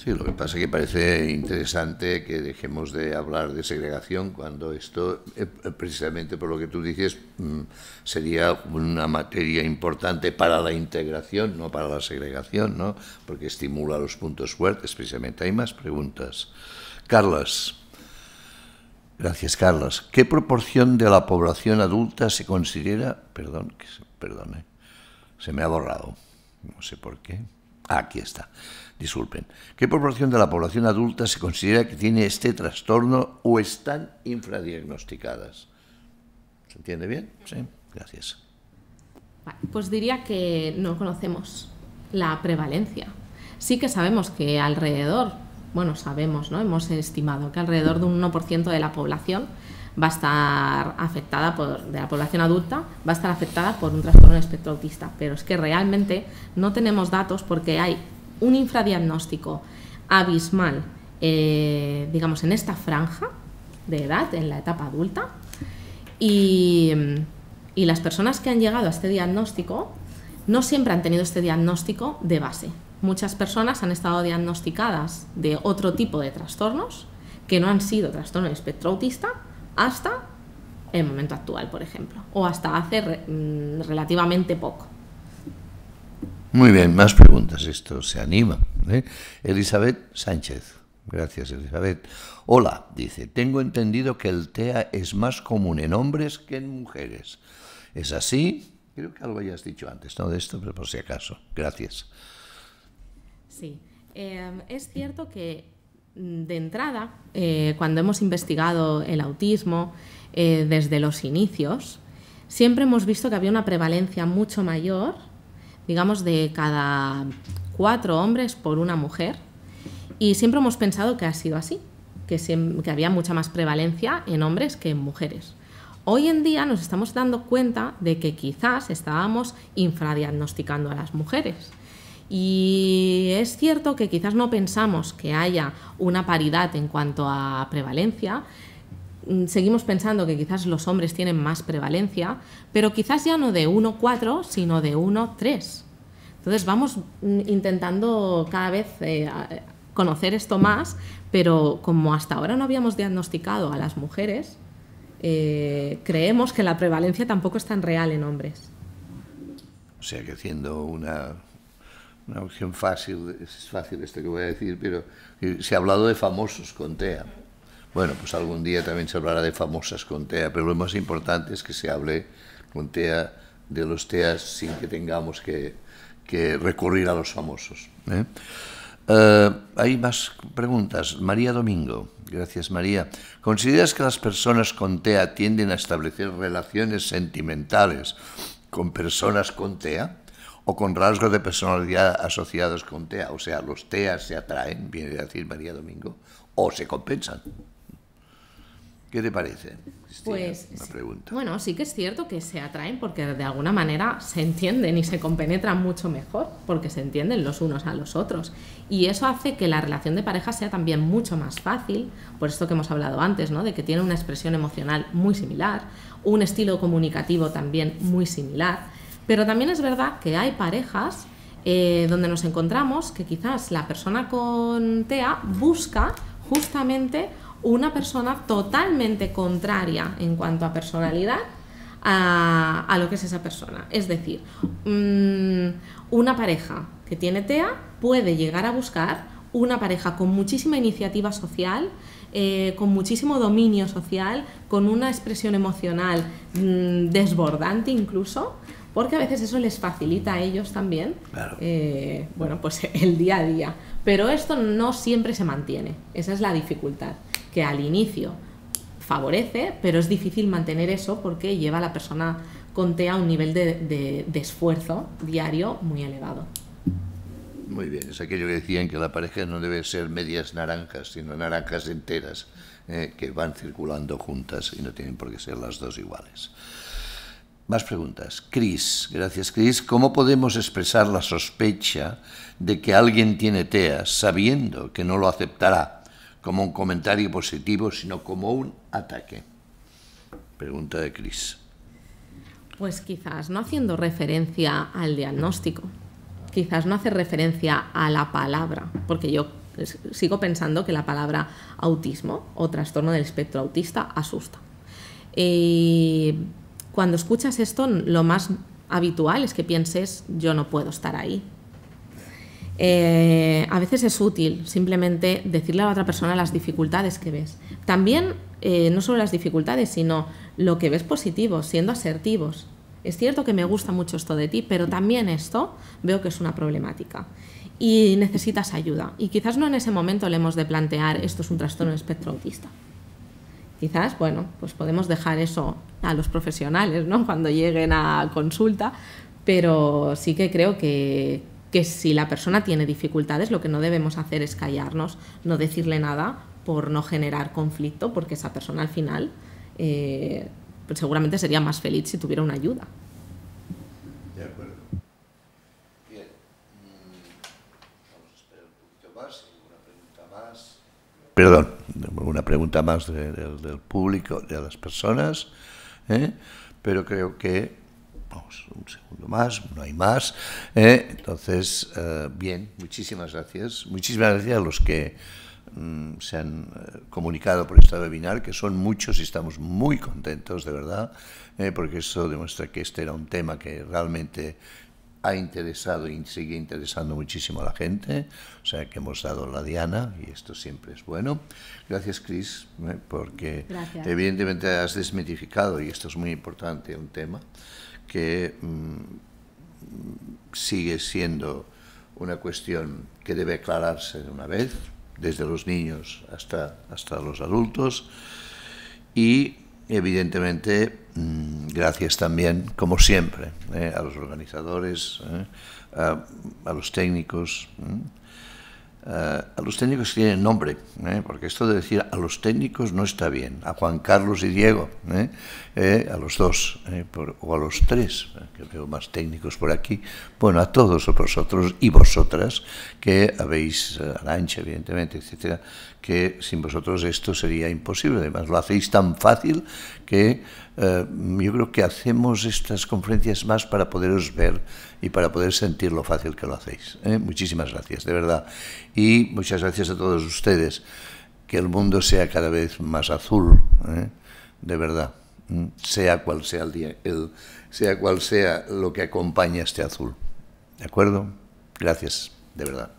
S2: Sí, lo que pasa es que parece interesante que dejemos de hablar de segregación cuando esto, eh, eh, precisamente por lo que tú dices, mm, sería una materia importante para la integración, no para la segregación, ¿no? Porque estimula los puntos fuertes, precisamente. Hay más preguntas. Carlas. Gracias, Carlos. ¿Qué proporción de la población adulta se considera... Perdón, que se, se me ha borrado. No sé por qué. Ah, aquí está disculpen, ¿qué proporción de la población adulta se considera que tiene este trastorno o están infradiagnosticadas? ¿Se entiende bien? Sí, gracias.
S1: Pues diría que no conocemos la prevalencia. Sí que sabemos que alrededor, bueno, sabemos, ¿no? Hemos estimado que alrededor de un 1% de la población va a estar afectada por, de la población adulta, va a estar afectada por un trastorno del espectro autista. Pero es que realmente no tenemos datos porque hay un infradiagnóstico abismal, eh, digamos, en esta franja de edad, en la etapa adulta, y, las personas que han llegado a este diagnóstico no siempre han tenido este diagnóstico de base. Muchas personas han estado diagnosticadas de otro tipo de trastornos que no han sido trastorno de espectro autista hasta el momento actual, por ejemplo, o hasta hace mm, relativamente poco. Muy bien, más
S2: preguntas. Esto se anima. ¿eh? Elizabeth Sánchez. Gracias, Elizabeth. Hola, dice, tengo entendido que el TEA es más común en hombres que en mujeres. ¿Es así? Creo que algo hayas dicho antes, ¿no? De esto, pero por si acaso.
S1: Gracias. Sí, em, es cierto que mm, de entrada, eh, cuando hemos investigado el autismo eh, desde los inicios, siempre hemos visto que había una prevalencia mucho mayor digamos, de cada cuatro hombres por una mujer. Y siempre hemos pensado que ha sido así, que, había mucha más prevalencia en hombres que en mujeres. Hoy en día nos estamos dando cuenta de que quizás estábamos infradiagnosticando a las mujeres. Y es cierto que quizás no pensamos que haya una paridad en cuanto a prevalencia, Mm, seguimos pensando que quizás los hombres tienen más prevalencia, pero quizás ya no de 1,4, sino de 1,3. Entonces vamos mm, intentando cada vez eh, conocer esto más, pero como hasta ahora no habíamos diagnosticado a las mujeres, eh, creemos que la prevalencia tampoco es tan real en hombres.
S2: O sea que siendo una, una opción fácil, es fácil esto que voy a decir, pero eh, se ha hablado de famosos con TEA. Bueno, pues algún día también se hablará de famosas con TEA, pero lo más importante es que se hable con TEA de los TEAs sin que tengamos que, recurrir a los famosos. ¿eh? Eh, hay más preguntas. María Domingo. Gracias, María. ¿Consideras que las personas con TEA tienden a establecer relaciones sentimentales con personas con TEA o con rasgos de personalidad asociados con TEA? O sea, los TEA se atraen, viene a decir María Domingo, o se compensan. ¿Qué te parece?
S1: Pues, bueno, sí que es cierto que se atraen porque de alguna manera se entienden y se compenetran mucho mejor porque se entienden los unos a los otros. Y eso hace que la relación de pareja sea también mucho más fácil, por esto que hemos hablado antes, ¿no? De que tiene una expresión emocional muy similar, un estilo comunicativo también muy similar. Pero también es verdad que hay parejas eh, donde nos encontramos que quizás la persona con TEA busca justamente una persona totalmente contraria en cuanto a personalidad a, lo que es esa persona. Es decir, mm, una pareja que tiene TEA puede llegar a buscar una pareja con muchísima iniciativa social, eh, con muchísimo dominio social, con una expresión emocional mm, desbordante incluso, porque a veces eso les facilita a ellos también, eh, bueno, pues el día a día. Pero esto no siempre se mantiene, esa es la dificultad que al inicio favorece, pero es difícil mantener eso porque lleva a la persona con TEA a un nivel de, esfuerzo diario muy elevado.
S2: Muy bien, es aquello que decían que la pareja no debe ser medias naranjas, sino naranjas enteras eh, que van circulando juntas y no tienen por qué ser las dos iguales. Más preguntas. Cris, gracias Cris. ¿Cómo podemos expresar la sospecha de que alguien tiene TEA sabiendo que no lo aceptará como un comentario positivo, sino como un ataque. Pregunta de Cris.
S1: Pues quizás no haciendo referencia al diagnóstico, quizás no hace referencia a la palabra, porque yo pues, sigo pensando que la palabra autismo o trastorno del espectro autista asusta. Y eh, cuando escuchas esto, lo más habitual es que pienses, yo no puedo estar ahí, eh, a veces es útil simplemente decirle a la otra persona las dificultades que ves. También, eh, no solo las dificultades, sino lo que ves positivo, siendo asertivos. Es cierto que me gusta mucho esto de ti, pero también esto veo que es una problemática y necesitas ayuda. Y quizás no en ese momento le hemos de plantear esto es un trastorno espectro autista. Quizás, bueno, pues podemos dejar eso a los profesionales, ¿no? Cuando lleguen a consulta, pero sí que creo que, que si la persona tiene dificultades, lo que no debemos hacer es callarnos, no decirle nada por no generar conflicto, porque esa persona al final eh, pues seguramente sería más feliz si tuviera una ayuda.
S2: De acuerdo. Bien. Mm, vamos a esperar un poquito más. pregunta más. Perdón, una pregunta más del, público, de las personas, ¿eh? pero creo que Vamos, un segundo más, no hay más. ¿eh? entonces, eh, bien, muchísimas gracias. Muchísimas gracias a los que mm, se han eh, comunicado por este webinar, que son muchos y estamos muy contentos, de verdad, porque eso demuestra que este era un tema que realmente ha interesado y sigue interesando muchísimo a la gente, o sea que hemos dado la diana y esto siempre es bueno. Gracias, Cris, porque evidentemente has desmitificado, y esto es muy importante, un tema que mm, sigue siendo una cuestión que debe aclararse de una vez, desde los niños hasta, hasta los adultos. Y evidentemente, mm, gracias también, como siempre, eh, a los organizadores, eh, a, los técnicos. Mm, eh, a los técnicos tienen nombre, eh, porque esto de decir a los técnicos no está bien, a Juan Carlos y Diego, eh, a los dos, o a los tres, que veo más técnicos por aquí, bueno, a todos vosotros y vosotras que habéis, ancha evidentemente, etcétera, que sin vosotros esto sería imposible. Además, lo hacéis tan fácil que eh, yo creo que hacemos estas conferencias más para poderos ver y para poder sentir lo fácil que lo hacéis. ¿eh? Muchísimas gracias, de verdad. Y muchas gracias a todos ustedes. Que el mundo sea cada vez más azul, ¿eh? de verdad. Mm, sea cual sea el día, sea cual sea lo que acompaña este azul. ¿De acuerdo? Gracias, de verdad.